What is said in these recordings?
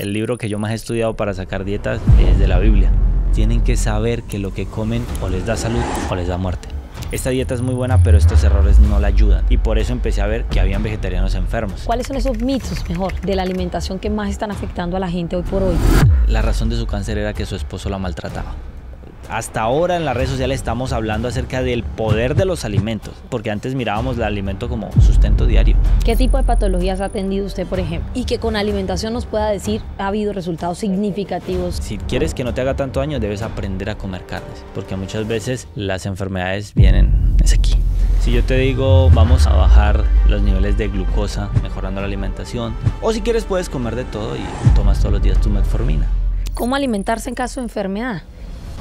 El libro que yo más he estudiado para sacar dietas es de la Biblia. Tienen que saber que lo que comen o les da salud o les da muerte. Esta dieta es muy buena, pero estos errores no la ayudan. Y por eso empecé a ver que habían vegetarianos enfermos. ¿Cuáles son esos mitos, mejor, de la alimentación que más están afectando a la gente hoy por hoy? La razón de su cáncer era que su esposo la maltrataba. Hasta ahora en las redes sociales estamos hablando acerca del poder de los alimentos, porque antes mirábamos el alimento como sustento diario. ¿Qué tipo de patologías ha atendido usted, por ejemplo? Y que con alimentación nos pueda decir, ha habido resultados significativos. Si quieres que no te haga tanto daño, debes aprender a comer carnes, porque muchas veces las enfermedades vienen, es aquí. Si yo te digo vamos a bajar los niveles de glucosa mejorando la alimentación, o si quieres puedes comer de todo y tomas todos los días tu metformina. ¿Cómo alimentarse en caso de enfermedad?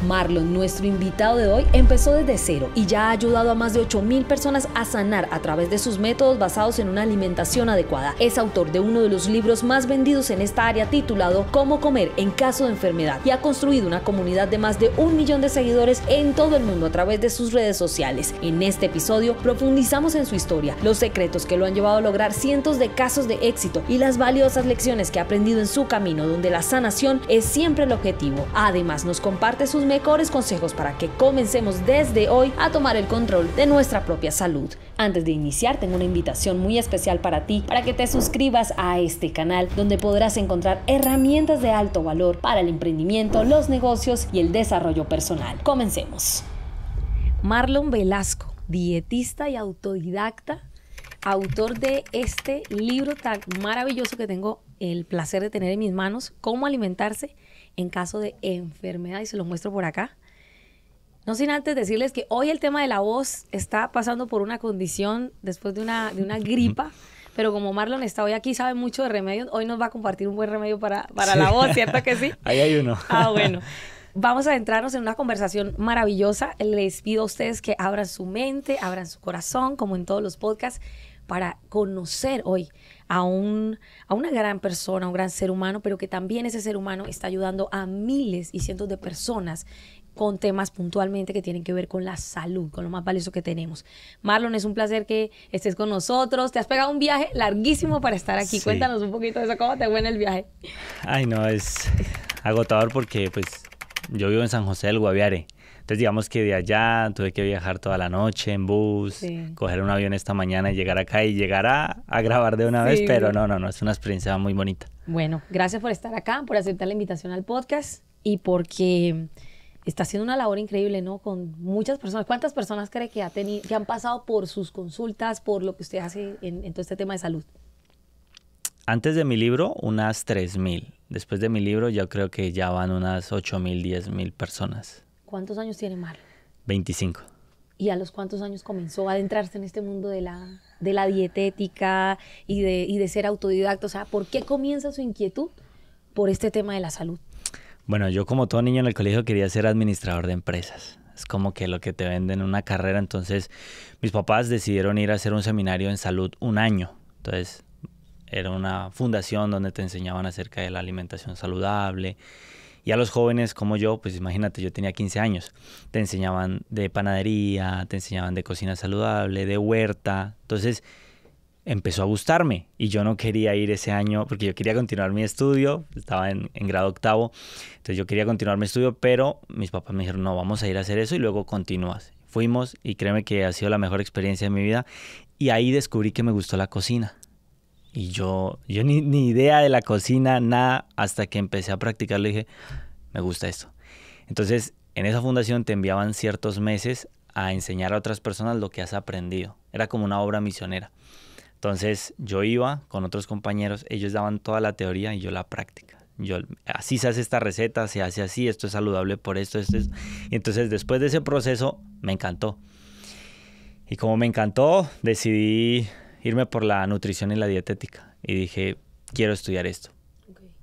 Marlon, nuestro invitado de hoy, empezó desde cero y ya ha ayudado a más de 8.000 personas a sanar a través de sus métodos basados en una alimentación adecuada. Es autor de uno de los libros más vendidos en esta área titulado Cómo comer en caso de enfermedad y ha construido una comunidad de más de un millón de seguidores en todo el mundo a través de sus redes sociales. En este episodio profundizamos en su historia, los secretos que lo han llevado a lograr cientos de casos de éxito y las valiosas lecciones que ha aprendido en su camino donde la sanación es siempre el objetivo. Además nos comparte sus mejores consejos para que comencemos desde hoy a tomar el control de nuestra propia salud. Antes de iniciar, tengo una invitación muy especial para ti, para que te suscribas a este canal, donde podrás encontrar herramientas de alto valor para el emprendimiento, los negocios y el desarrollo personal. Comencemos. Marlon Velasco, dietista y autodidacta, autor de este libro tan maravilloso que tengo el placer de tener en mis manos, Cómo alimentarse en caso de enfermedad y se los muestro por acá. No sin antes decirles que hoy el tema de la voz está pasando por una condición después de una, de una gripa. Pero como Marlon está hoy aquí, sabe mucho de remedios, hoy nos va a compartir un buen remedio para, la voz, ¿cierto que sí? Ahí hay uno. Ah, bueno. Vamos a adentrarnos en una conversación maravillosa. Les pido a ustedes que abran su mente, abran su corazón, como en todos los podcasts, para conocer hoy a, un, a una gran persona, a un gran ser humano, pero que también ese ser humano está ayudando a miles y cientos de personas con temas puntualmente que tienen que ver con la salud, con lo más valioso que tenemos. Marlon, es un placer que estés con nosotros. Te has pegado un viaje larguísimo para estar aquí. Cuéntanos un poquito de eso, cómo te fue en el viaje. Ay, no, es agotador porque pues yo vivo en San José del Guaviare. Entonces digamos que de allá tuve que viajar toda la noche en bus, coger un avión esta mañana y llegar acá y llegar a, grabar de una vez, pero no, no, no, es una experiencia muy bonita. Bueno, gracias por estar acá, por aceptar la invitación al podcast y porque está haciendo una labor increíble, ¿no? Con muchas personas. ¿Cuántas personas cree que, ha tenido, que han pasado por sus consultas, por lo que usted hace en, todo este tema de salud? Antes de mi libro, unas mil, Después de mi libro, yo creo que ya van unas mil, 8.000, mil personas. ¿Cuántos años tiene Mar? 25. ¿Y a los cuántos años comenzó a adentrarse en este mundo de la, de la dietética y de, y de ser autodidacta? O sea, ¿por qué comienza su inquietud por este tema de la salud? Bueno, yo como todo niño en el colegio quería ser administrador de empresas. Es como que lo que te venden una carrera. Entonces, mis papás decidieron ir a hacer un seminario en salud un año. Entonces, era una fundación donde te enseñaban acerca de la alimentación saludable y a los jóvenes como yo, pues imagínate, yo tenía 15 años, te enseñaban de panadería, te enseñaban de cocina saludable, de huerta. Entonces empezó a gustarme y yo no quería ir ese año porque yo quería continuar mi estudio, estaba en, grado octavo, entonces yo quería continuar mi estudio, pero mis papás me dijeron, no, vamos a ir a hacer eso y luego continúas. Fuimos y créeme que ha sido la mejor experiencia de mi vida y ahí descubrí que me gustó la cocina y yo, yo ni, idea de la cocina, nada, hasta que empecé a practicar le dije, me gusta esto. Entonces, en esa fundación te enviaban ciertos meses a enseñar a otras personas lo que has aprendido. Era como una obra misionera. Entonces yo iba con otros compañeros, ellos daban toda la teoría y yo la práctica. Yo, así se hace esta receta, se hace así, esto es saludable por esto, esto Y entonces después de ese proceso me encantó. Y como me encantó, decidí irme por la nutrición y la dietética. Y dije, quiero estudiar esto.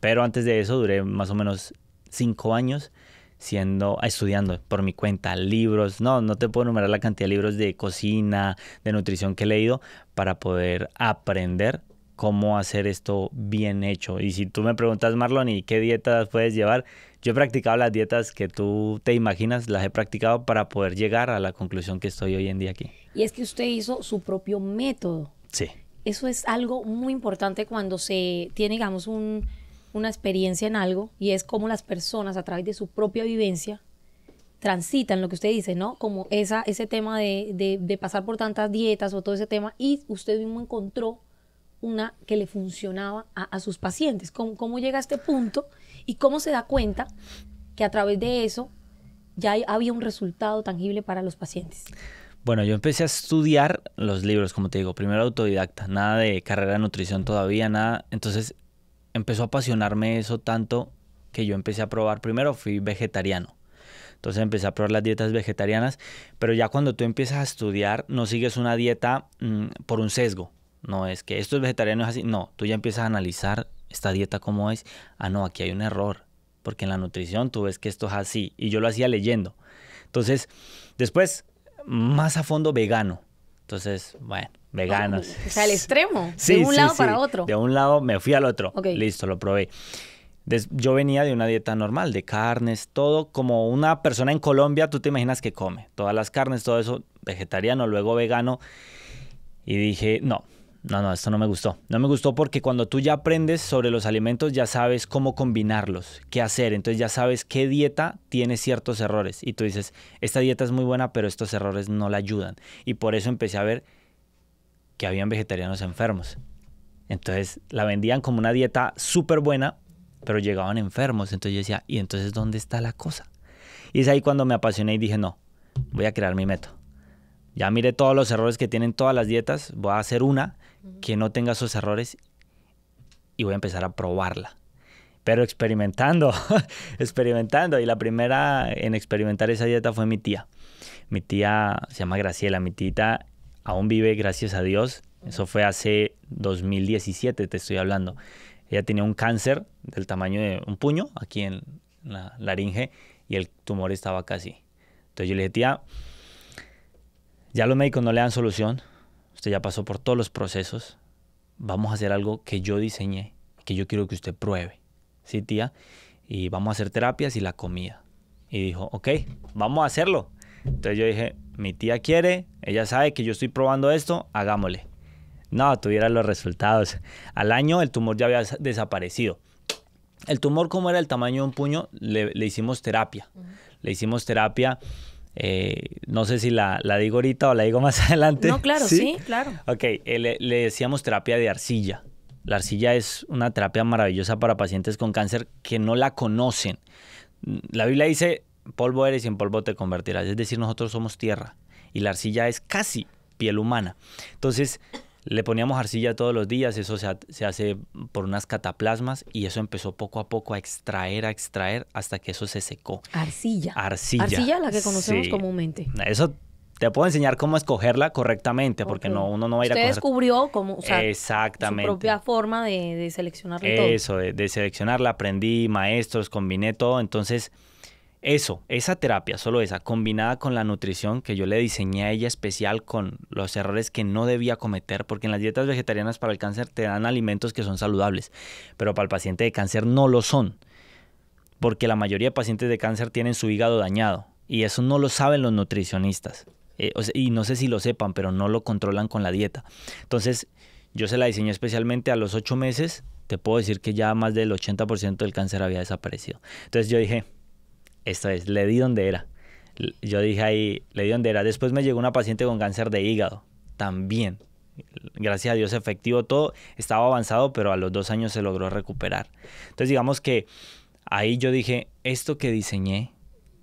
Pero antes de eso duré más o menos cinco años siendo, estudiando por mi cuenta libros, no, no te puedo enumerar la cantidad de libros de cocina, de nutrición que he leído para poder aprender cómo hacer esto bien hecho. Y si tú me preguntas, Marlon, ¿y qué dietas puedes llevar? Yo he practicado las dietas que tú te imaginas, las he practicado para poder llegar a la conclusión que estoy hoy en día aquí. Y es que usted hizo su propio método. Eso es algo muy importante cuando se tiene, digamos, una experiencia en algo y es como las personas a través de su propia vivencia transitan lo que usted dice, ¿no? Como esa, ese tema de, de, pasar por tantas dietas o todo ese tema y usted mismo encontró una que le funcionaba a, sus pacientes. ¿Cómo, llega a este punto y cómo se da cuenta que a través de eso ya había un resultado tangible para los pacientes? Bueno, yo empecé a estudiar los libros, como te digo, primero autodidacta, nada de carrera de nutrición todavía, nada. Entonces empezó a apasionarme eso tanto que yo empecé a probar, primero fui vegetariano. Entonces empecé a probar las dietas vegetarianas, pero ya cuando tú empiezas a estudiar, no sigues una dieta mm, por un sesgo. No es que esto es vegetariano, es así. No, tú ya empiezas a analizar esta dieta como es. Ah, no, aquí hay un error, porque en la nutrición tú ves que esto es así. Y yo lo hacía leyendo. Entonces, después más a fondo vegano. Entonces, bueno, veganos. o sea, al extremo, sí, de un lado para otro. De un lado me fui al otro. Listo, lo probé. yo venía de una dieta normal, de carnes, todo. Como una persona en Colombia, tú te imaginas que come todas las carnes, todo eso, vegetariano, luego vegano. Y dije, no, no, no, esto no me gustó. No me gustó porque cuando tú ya aprendes sobre los alimentos ya sabes cómo combinarlos, qué hacer. Entonces ya sabes qué dieta tiene ciertos errores. Y tú dices, esta dieta es muy buena, pero estos errores no la ayudan. Y por eso empecé a ver que habían vegetarianos enfermos. Entonces la vendían como una dieta súper buena, pero llegaban enfermos. Entonces yo decía, ¿y entonces dónde está la cosa? Y es ahí cuando me apasioné y dije, no, voy a crear mi método. Ya miré todos los errores que tienen todas las dietas, voy a hacer una que no tenga esos errores y voy a empezar a probarla. Pero experimentando, experimentando. Y la primera en experimentar esa dieta fue mi tía. Mi tía se llama Graciela, mi tita aún vive, gracias a Dios. Eso fue hace 2017, te estoy hablando. Ella tenía un cáncer del tamaño de un puño aquí en la laringe y el tumor estaba casi. Entonces yo le dije, tía, ya los médicos no le dan solución ya pasó por todos los procesos, vamos a hacer algo que yo diseñé, que yo quiero que usted pruebe. ¿Sí, tía? Y vamos a hacer terapias y la comida. Y dijo, ok, vamos a hacerlo. Entonces yo dije, mi tía quiere, ella sabe que yo estoy probando esto, hagámosle. No, tuviera los resultados. Al año el tumor ya había desaparecido. El tumor, como era el tamaño de un puño, le, hicimos terapia. Le hicimos terapia eh, no sé si la, digo ahorita o la digo más adelante. No, claro, sí, claro. Ok, eh, le, decíamos terapia de arcilla. La arcilla es una terapia maravillosa para pacientes con cáncer que no la conocen. La Biblia dice, polvo eres y en polvo te convertirás. Es decir, nosotros somos tierra y la arcilla es casi piel humana. Entonces, le poníamos arcilla todos los días, eso se, hace por unas cataplasmas y eso empezó poco a poco a extraer, a extraer hasta que eso se secó. Arcilla. Arcilla. Arcilla la que conocemos comúnmente. Eso te puedo enseñar cómo escogerla correctamente, porque no, uno no va a ir Usted a se descubrió cómo usar Exactamente. su propia forma de, de seleccionarla. Eso, De, de seleccionarla. Aprendí maestros, combiné todo. Entonces, eso, esa terapia, solo esa, combinada con la nutrición que yo le diseñé a ella especial con los errores que no debía cometer, porque en las dietas vegetarianas para el cáncer te dan alimentos que son saludables, pero para el paciente de cáncer no lo son, porque la mayoría de pacientes de cáncer tienen su hígado dañado y eso no lo saben los nutricionistas. Eh, y no sé si lo sepan, pero no lo controlan con la dieta. Entonces, yo se la diseñé especialmente a los ocho meses. Te puedo decir que ya más del 80% del cáncer había desaparecido. Entonces yo dije, esto es, le di donde era. Yo dije ahí, le di donde era. Después me llegó una paciente con cáncer de hígado, también. Gracias a Dios efectivo todo, estaba avanzado, pero a los dos años se logró recuperar. Entonces digamos que ahí yo dije, esto que diseñé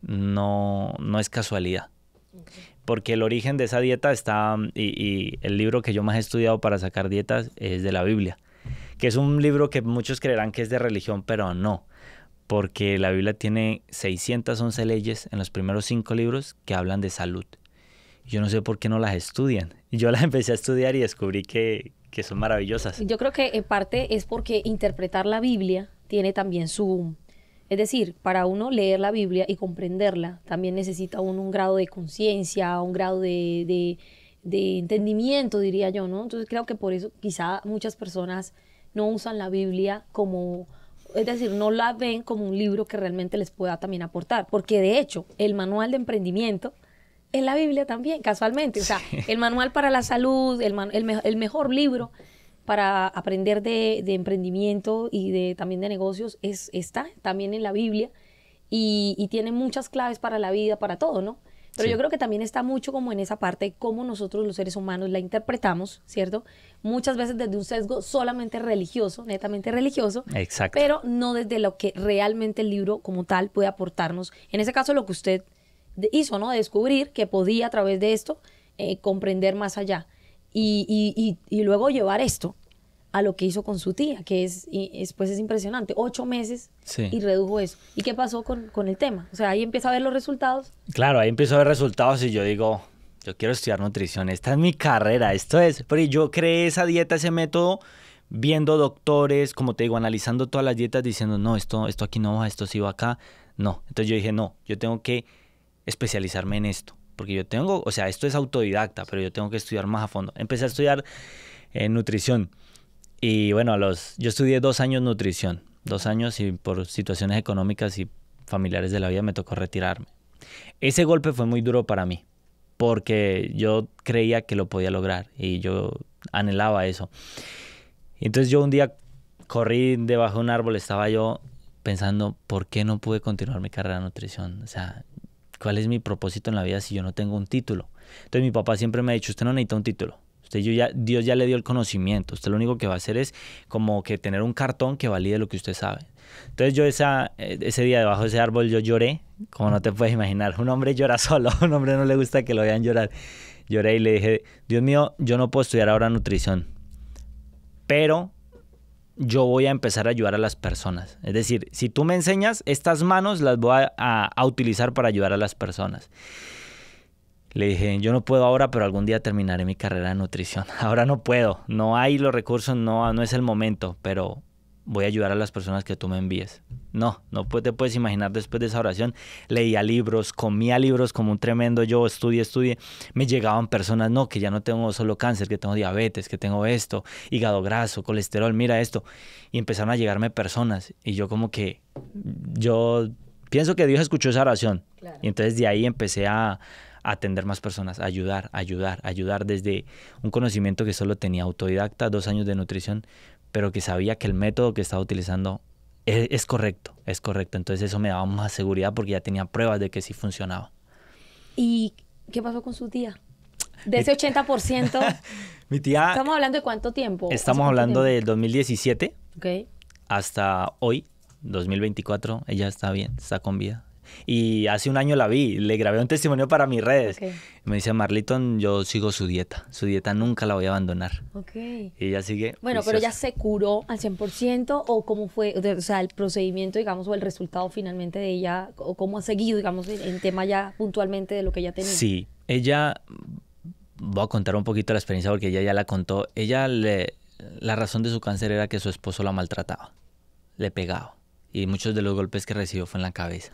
no, no es casualidad. Porque el origen de esa dieta está, y, el libro que yo más he estudiado para sacar dietas es de la Biblia, que es un libro que muchos creerán que es de religión, pero no porque la Biblia tiene 611 leyes en los primeros cinco libros que hablan de salud. Yo no sé por qué no las estudian. Yo las empecé a estudiar y descubrí que, que son maravillosas. Yo creo que en parte es porque interpretar la Biblia tiene también su... Es decir, para uno leer la Biblia y comprenderla, también necesita uno un grado de conciencia, un grado de, de, entendimiento, diría yo, ¿no? Entonces creo que por eso quizá muchas personas no usan la Biblia como es decir, no la ven como un libro que realmente les pueda también aportar, porque de hecho el manual de emprendimiento es la Biblia también, casualmente, o sea, el manual para la salud, el, mejor libro para aprender de, emprendimiento y de, también de negocios es, está también en la Biblia y tiene muchas claves para la vida, para todo, ¿no? Pero yo creo que también está mucho como en esa parte de cómo nosotros los seres humanos la interpretamos, ¿cierto? Muchas veces desde un sesgo solamente religioso, netamente religioso, Exacto. pero no desde lo que realmente el libro como tal puede aportarnos. En ese caso, lo que usted hizo, ¿no? Descubrir que podía a través de esto eh, comprender más allá y, y luego llevar esto a lo que hizo con su tía, que es, después pues es impresionante. Ocho meses y redujo eso. ¿Y qué pasó con, con, el tema? O sea, ahí empieza a ver los resultados. Claro, ahí empiezo a ver resultados y yo digo, yo quiero estudiar nutrición, esta es mi carrera, esto es. Pero yo creé esa dieta, ese método, viendo doctores, como te digo, analizando todas las dietas, diciendo, no, esto, esto aquí no va, esto sí va acá. No. Entonces yo dije, no, yo tengo que especializarme en esto. Porque yo tengo, o sea, esto es autodidacta, pero yo tengo que estudiar más a fondo. Empecé a estudiar eh, nutrición y bueno, los, yo estudié dos años nutrición, dos años y por situaciones económicas y familiares de la vida me tocó retirarme. Ese golpe fue muy duro para mí, porque yo creía que lo podía lograr y yo anhelaba eso. Entonces yo un día corrí debajo de un árbol, estaba yo pensando, ¿por qué no pude continuar mi carrera de nutrición? O sea, ¿cuál es mi propósito en la vida si yo no tengo un título? Entonces mi papá siempre me ha dicho, usted no necesita un título, yo ya, Dios ya le dio el conocimiento. Usted lo único que va a hacer es como que tener un cartón que valide lo que usted sabe. Entonces yo esa, eh, ese día debajo de ese árbol yo lloré, como no te puedes imaginar. Un hombre llora solo, un hombre no le gusta que lo vean llorar. Lloré y le dije, Dios mío, yo no puedo estudiar ahora nutrición, pero yo voy a empezar a ayudar a las personas. Es decir, si tú me enseñas, estas manos las voy a utilizar para ayudar a las personas. Le dije, yo no puedo ahora, pero algún día terminaré mi carrera de nutrición. Ahora no puedo, no hay los recursos, no, no es el momento, pero voy a ayudar a las personas que tú me envíes. No, no te puedes imaginar después de esa oración. Leía libros, comía libros como un tremendo yo, estudié, estudié. Me llegaban personas, no, que ya no tengo solo cáncer, que tengo diabetes, que tengo esto, hígado graso, colesterol, mira esto. Y empezaron a llegarme personas y yo como que, yo pienso que Dios escuchó esa oración. Y entonces de ahí empecé a atender más personas, ayudar, ayudar, ayudar desde un conocimiento que solo tenía autodidacta, dos años de nutrición, pero que sabía que el método que estaba utilizando e, es, correcto, es correcto. Entonces eso me daba más seguridad porque ya tenía pruebas de que sí funcionaba. ¿Y qué pasó con su tía? De ese 80%. Eh, mi tía. Estamos hablando de cuánto tiempo. Estamos hablando del 2017. Hasta hoy, 2024. Ella está bien, está con vida, y hace un año la vi, le grabé un testimonio para mis redes. Me dice, Marliton, yo sigo su dieta. Su dieta nunca la voy a abandonar. Okay. Y ella sigue. Bueno, pero ella se curó al 100% o cómo fue, o sea, el procedimiento, digamos, o el resultado finalmente de ella, o cómo ha seguido, digamos, en tema ya puntualmente de lo que ella tenía. Sí, ella, voy a contar un poquito la experiencia porque ella ya la contó. Ella le, la razón de su cáncer era que su esposo la maltrataba, le pegaba. Y muchos de los golpes que recibió fue en la cabeza.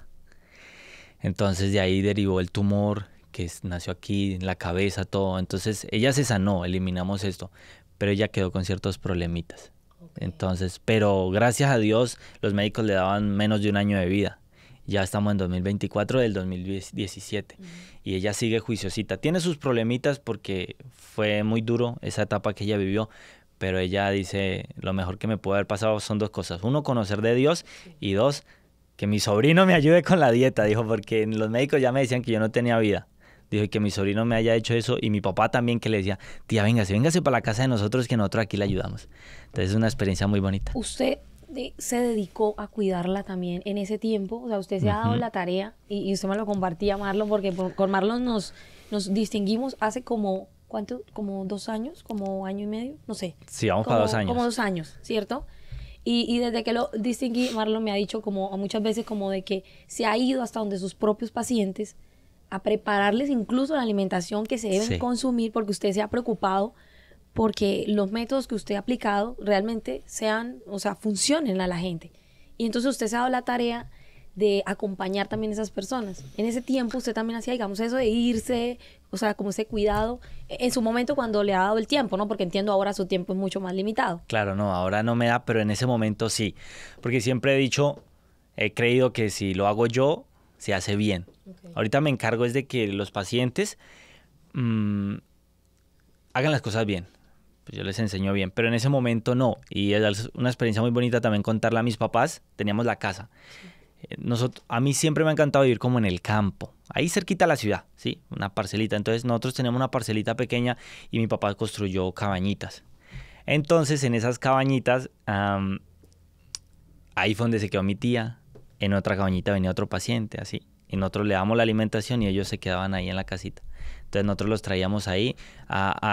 Entonces de ahí derivó el tumor que nació aquí, en la cabeza, todo. Entonces ella se sanó, eliminamos esto, pero ella quedó con ciertos problemitas. Entonces, pero gracias a Dios los médicos le daban menos de un año de vida. Ya estamos en 2024 del 2017 y ella sigue juiciosita. Tiene sus problemitas porque fue muy duro esa etapa que ella vivió, pero ella dice, lo mejor que me puede haber pasado son dos cosas. Uno, conocer de Dios y dos, que mi sobrino me ayude con la dieta, dijo, porque los médicos ya me decían que yo no tenía vida. Dijo, y que mi sobrino me haya hecho eso, y mi papá también que le decía, tía, véngase, véngase para la casa de nosotros, que nosotros aquí le ayudamos. Entonces es una experiencia muy bonita. Usted se dedicó a cuidarla también en ese tiempo, o sea, usted se ha dado la tarea, y, usted me lo compartía, Marlon, porque con Marlon nos, nos distinguimos hace como, ¿cuánto? Como dos años, como año y medio, no sé. Sí, vamos como, para dos años. Como dos años, ¿cierto? Y, desde que lo distinguí, Marlon me ha dicho como muchas veces como de que se ha ido hasta donde sus propios pacientes a prepararles incluso la alimentación que se deben consumir porque usted se ha preocupado porque los métodos que usted ha aplicado realmente sean, o sea, funcionen a la gente. Y entonces usted se ha dado la tarea de acompañar también a esas personas. En ese tiempo usted también hacía, digamos, eso de irse, o sea, como ese cuidado, e, en su momento cuando le ha dado el tiempo, ¿no? Porque entiendo ahora su tiempo es mucho más limitado. Claro, no, ahora no me da, pero en ese momento sí, porque siempre he dicho, he creído que si lo hago yo, se hace bien. Ahorita me encargo es de que los pacientes mm, hagan las cosas bien. Pues yo les enseño bien, pero en ese momento no. Y es una experiencia muy bonita también contarla a mis papás. Teníamos la casa a mí siempre me ha encantado vivir como en el campo, ahí cerquita a la ciudad, ¿sí? Una parcelita. Entonces nosotros tenemos una parcelita pequeña y mi papá construyó cabañitas. Entonces en esas cabañitas, ahí fue donde se quedó mi tía, en otra cabañita venía otro paciente, así. En nosotros le damos la alimentación y ellos se quedaban ahí en la casita. Entonces nosotros los traíamos ahí,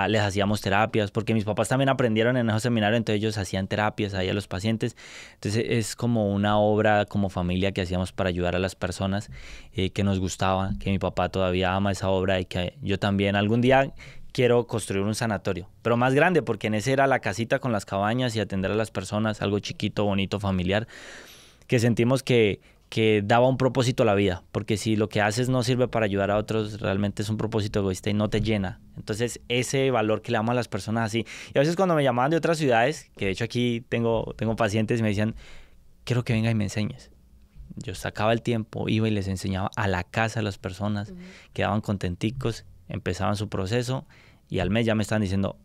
les hacíamos terapias, porque mis papás también aprendieron en ese seminario entonces ellos hacían terapias ahí a los pacientes. Entonces es como una obra como familia que hacíamos para ayudar a las personas eh, que nos gustaba, que mi papá todavía ama esa obra y que yo también algún día quiero construir un sanatorio, pero más grande, porque en ese era la casita con las cabañas y atender a las personas, algo chiquito, bonito, familiar, que sentimos que que daba un propósito a la vida, porque si lo que haces no sirve para ayudar a otros, realmente es un propósito egoísta y no te llena. Entonces, ese valor que le damos a las personas así. Y a veces cuando me llamaban de otras ciudades, que de hecho aquí tengo, tengo pacientes, me decían, quiero que venga y me enseñes. Yo sacaba el tiempo, iba y les enseñaba a la casa a las personas, quedaban contenticos, empezaban su proceso y al mes ya me estaban diciendo,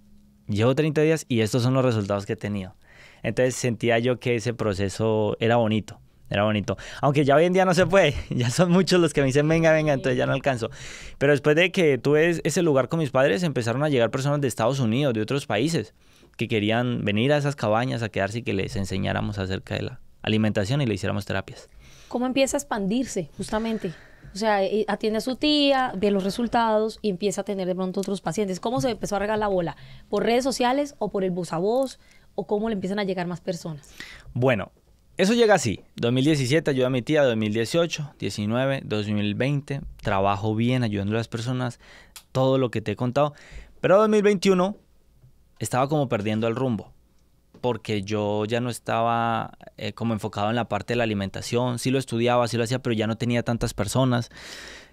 llevo 30 días y estos son los resultados que he tenido. Entonces sentía yo que ese proceso era bonito. Era bonito. Aunque ya hoy en día no se puede. Ya son muchos los que me dicen, venga, venga, entonces ya no alcanzo. Pero después de que tuve ese lugar con mis padres, empezaron a llegar personas de Estados Unidos, de otros países, que querían venir a esas cabañas a quedarse y que les enseñáramos acerca de la alimentación y le hiciéramos terapias. ¿Cómo empieza a expandirse justamente? O sea, eh, atiende a su tía, ve los resultados y empieza a tener de pronto otros pacientes. ¿Cómo se empezó a regar la bola? ¿Por redes sociales o por el voz a voz? ¿O cómo le empiezan a llegar más personas? Bueno, eso llega así. 2017 ayuda a mi tía, 2018, 19, 2020. Trabajo bien ayudando a las personas. Todo lo que te he contado. Pero 2021 estaba como perdiendo el rumbo. Porque yo ya no estaba eh, como enfocado en la parte de la alimentación. Sí lo estudiaba, sí lo hacía, pero ya no tenía tantas personas.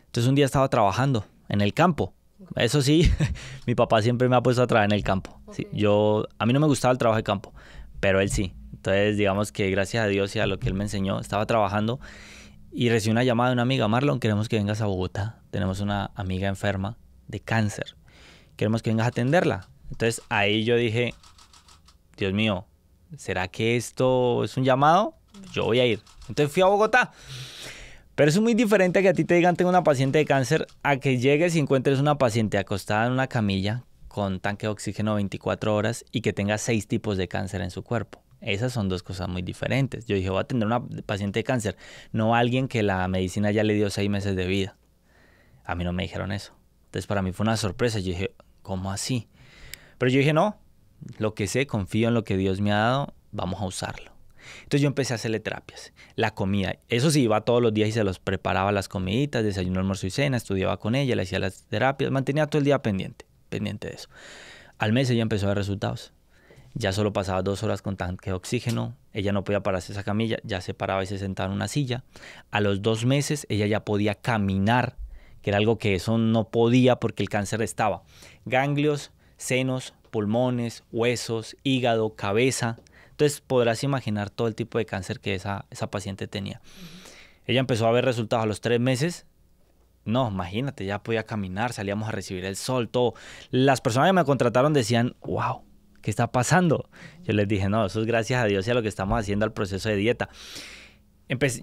Entonces un día estaba trabajando en el campo. Eso sí, mi papá siempre me ha puesto a trabajar en el campo. Sí, yo, a mí no me gustaba el trabajo de campo, pero él sí. Entonces, digamos que gracias a Dios y a lo que él me enseñó, estaba trabajando y recibí una llamada de una amiga, Marlon, queremos que vengas a Bogotá. Tenemos una amiga enferma de cáncer. Queremos que vengas a atenderla. Entonces ahí yo dije, Dios mío, ¿será que esto es un llamado? Yo voy a ir. Entonces fui a Bogotá. Pero es muy diferente que a ti te digan tengo una paciente de cáncer a que llegues y encuentres una paciente acostada en una camilla con tanque de oxígeno 24 horas y que tenga seis tipos de cáncer en su cuerpo. Esas son dos cosas muy diferentes. Yo dije, voy a atender a una paciente de cáncer, no a alguien que la medicina ya le dio seis meses de vida. A mí no me dijeron eso. Entonces para mí fue una sorpresa. Yo dije, ¿cómo así? Pero yo dije, no, lo que sé, confío en lo que Dios me ha dado, vamos a usarlo. Entonces yo empecé a hacerle terapias, la comida. Eso sí, iba todos los días y se los preparaba las comiditas, desayuno, almuerzo y cena, estudiaba con ella, le hacía las terapias, mantenía todo el día pendiente, pendiente de eso. Al mes ella empezó a ver resultados. Ya solo pasaba dos horas con tanque de oxígeno. Ella no podía pararse esa camilla, ya se paraba y se sentaba en una silla. A los dos meses ella ya podía caminar, que era algo que eso no podía porque el cáncer estaba. Ganglios, senos, pulmones, huesos, hígado, cabeza. Entonces podrás imaginar todo el tipo de cáncer que esa, esa paciente tenía. Ella empezó a ver resultados a los tres meses, no, imagínate, ya podía caminar, salíamos a recibir el sol, todo. Las personas que me contrataron decían, wow, está pasando? Yo les dije, no, eso es gracias a Dios y a lo que estamos haciendo al proceso de dieta.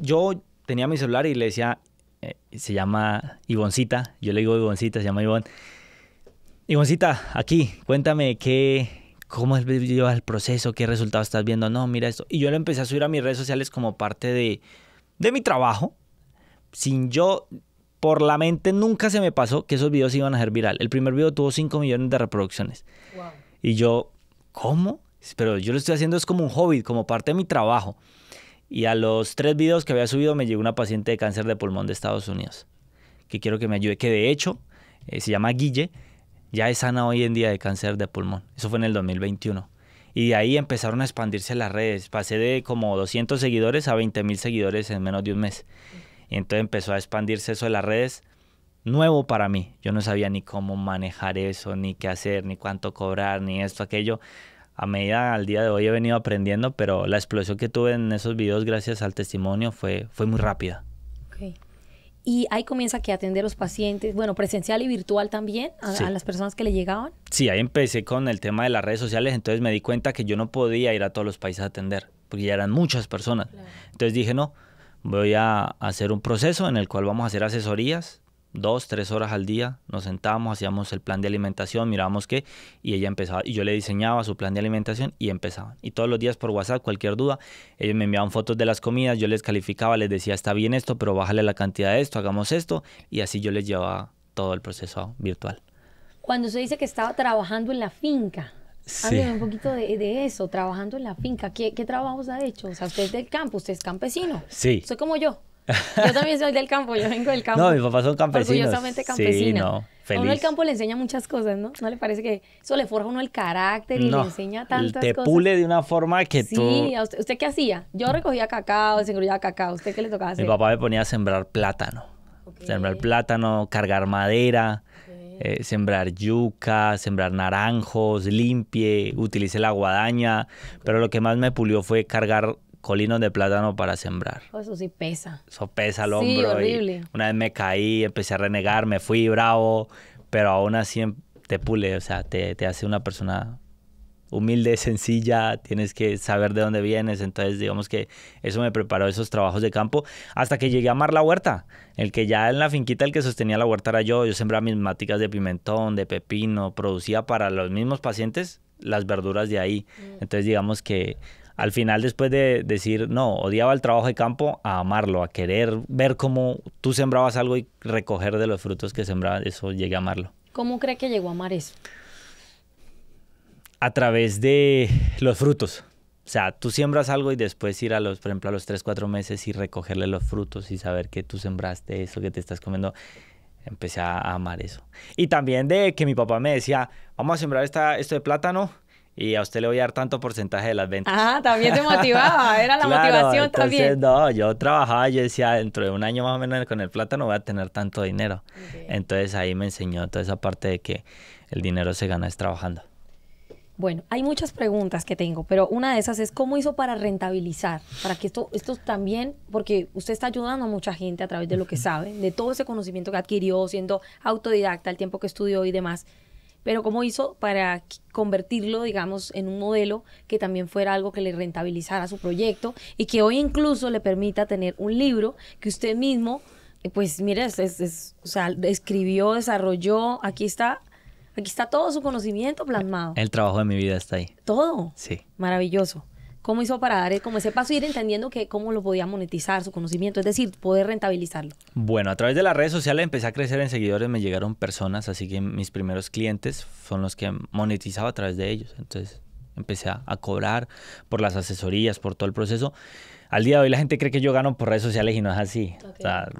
yo tenía mi celular y le decía, eh, se llama Ivoncita, yo le digo Ivoncita, se llama Ivon. Ivoncita, aquí, cuéntame qué, cómo llevas el proceso, qué resultados estás viendo, no, mira esto. Y yo lo empecé a subir a mis redes sociales como parte de, de mi trabajo, sin yo, por la mente nunca se me pasó que esos videos iban a ser viral. El primer video tuvo 5 millones de reproducciones. Y yo ¿cómo? Pero yo lo estoy haciendo es como un hobby, como parte de mi trabajo. Y a los tres videos que había subido me llegó una paciente de cáncer de pulmón de Estados Unidos, que quiero que me ayude, que de hecho eh, se llama Guille, ya es sana hoy en día de cáncer de pulmón. Eso fue en el 2021. Y de ahí empezaron a expandirse las redes. Pasé de como 200 seguidores a 20 mil seguidores en menos de un mes. entonces empezó a expandirse eso de las redes nuevo para mí. Yo no sabía ni cómo manejar eso, ni qué hacer, ni cuánto cobrar, ni esto, aquello. A medida al día de hoy he venido aprendiendo, pero la explosión que tuve en esos videos gracias al testimonio fue, fue muy rápida. Okay. Y ahí comienza que atender a los pacientes, bueno, presencial y virtual también, a, las personas que le llegaban. Sí, ahí empecé con el tema de las redes sociales, entonces me di cuenta que yo no podía ir a todos los países a atender, porque ya eran muchas personas. Entonces dije, no, voy a hacer un proceso en el cual vamos a hacer asesorías dos, tres horas al día, nos sentábamos, hacíamos el plan de alimentación, mirábamos qué, y ella empezaba, y yo le diseñaba su plan de alimentación y empezaba. Y todos los días por WhatsApp, cualquier duda, ellos me enviaban fotos de las comidas, yo les calificaba, les decía, está bien esto, pero bájale la cantidad de esto, hagamos esto, y así yo les llevaba todo el proceso virtual. Cuando se dice que estaba trabajando en la finca, Sí. un poquito de, eso, trabajando en la finca. ¿Qué, ¿Qué, trabajos ha hecho? O sea, usted es del campo, usted es campesino. Sí. Soy como yo. Yo también soy del campo, yo vengo del campo. No, mis papás son campesinos. Orgullosamente campesino Sí, no, uno el campo le enseña muchas cosas, ¿no? ¿No le parece que eso le forja uno el carácter y le enseña tantas te cosas? Te pule de una forma que tú... Sí, usted, ¿usted qué hacía? Yo recogía cacao, desengrollaba cacao. ¿Usted qué le tocaba hacer? Mi papá me ponía a sembrar plátano. Sembrar plátano, cargar madera. Eh, sembrar yuca, sembrar naranjos, limpie, utilice la guadaña, pero lo que más me pulió fue cargar colinos de plátano para sembrar. Oh, eso sí pesa. Eso pesa el hombro. horrible. una vez me caí, empecé a renegar, me fui bravo, pero aún así em, te pule, o sea, te, te hace una persona humilde, sencilla, tienes que saber de dónde vienes, entonces digamos que eso me preparó esos trabajos de campo hasta que llegué a amar la huerta, el que ya en la finquita el que sostenía la huerta era yo, yo sembraba mis maticas de pimentón, de pepino, producía para los mismos pacientes las verduras de ahí, mm. entonces digamos que al final después de decir, no, odiaba el trabajo de campo, a amarlo, a querer ver cómo tú sembrabas algo y recoger de los frutos que sembrabas, eso llegué a amarlo. ¿Cómo cree que llegó a amar eso? A través de los frutos. O sea, tú siembras algo y después ir a los, por ejemplo, a los tres, 4 meses y recogerle los frutos y saber que tú sembraste eso que te estás comiendo. Empecé a amar eso. Y también de que mi papá me decía, vamos a sembrar esta, esto de plátano y a usted le voy a dar tanto porcentaje de las ventas. Ah, también te motivaba, era la motivación No, yo trabajaba, yo decía, dentro de un año más o menos con el plátano voy a tener tanto dinero. Entonces ahí me enseñó toda esa parte de que el dinero se gana es trabajando. Bueno, hay muchas preguntas que tengo, pero una de esas es cómo hizo para rentabilizar, para que esto, esto también, porque usted está ayudando a mucha gente a través de lo que sabe, de todo ese conocimiento que adquirió siendo autodidacta, el tiempo que estudió y demás pero cómo hizo para convertirlo, digamos, en un modelo que también fuera algo que le rentabilizara su proyecto y que hoy incluso le permita tener un libro que usted mismo, eh, pues mire, es, o sea, escribió, desarrolló, aquí está. Aquí está todo su conocimiento plasmado. El trabajo de mi vida está ahí. Todo. Sí. Maravilloso. ¿Cómo hizo para dar ese paso y ir entendiendo que cómo lo podía monetizar, su conocimiento, es decir, poder rentabilizarlo? Bueno, a través de las redes sociales empecé a crecer en seguidores, me llegaron personas, así que mis primeros clientes son los que monetizaba a través de ellos. Entonces empecé a, cobrar por las asesorías, por todo el proceso. Al día de hoy la gente cree que yo gano por redes sociales y no es así.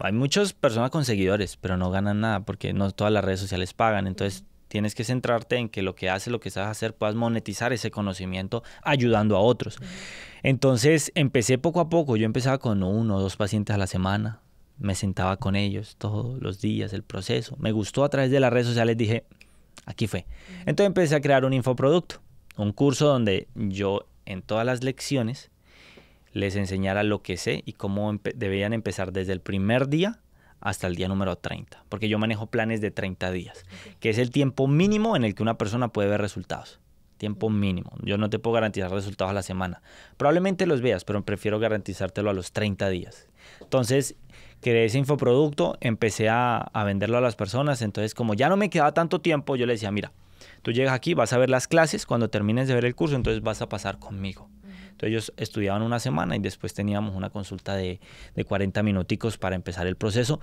hay muchas personas con seguidores, pero no ganan nada porque no todas las redes sociales pagan. Entonces, Tienes que centrarte en que lo que haces, lo que sabes hacer, puedas monetizar ese conocimiento ayudando a otros. Entonces empecé poco a poco. Yo empezaba con uno o dos pacientes a la semana. Me sentaba con ellos todos los días, el proceso. Me gustó a través de las redes sociales. Dije, aquí fue. Entonces empecé a crear un infoproducto. Un curso donde yo en todas las lecciones les enseñara lo que sé y cómo debían empezar desde el primer día hasta el día número 30, porque yo manejo planes de 30 días, que es el tiempo mínimo en el que una persona puede ver resultados. Tiempo mínimo. Yo no te puedo garantizar resultados a la semana. Probablemente los veas, pero prefiero garantizártelo a los 30 días. Entonces, creé ese infoproducto, empecé a, a venderlo a las personas. Entonces, como ya no me quedaba tanto tiempo, yo le decía, mira, tú llegas aquí, vas a ver las clases, cuando termines de ver el curso, entonces vas a pasar conmigo entonces ellos estudiaban una semana y después teníamos una consulta de, de 40 minuticos para empezar el proceso.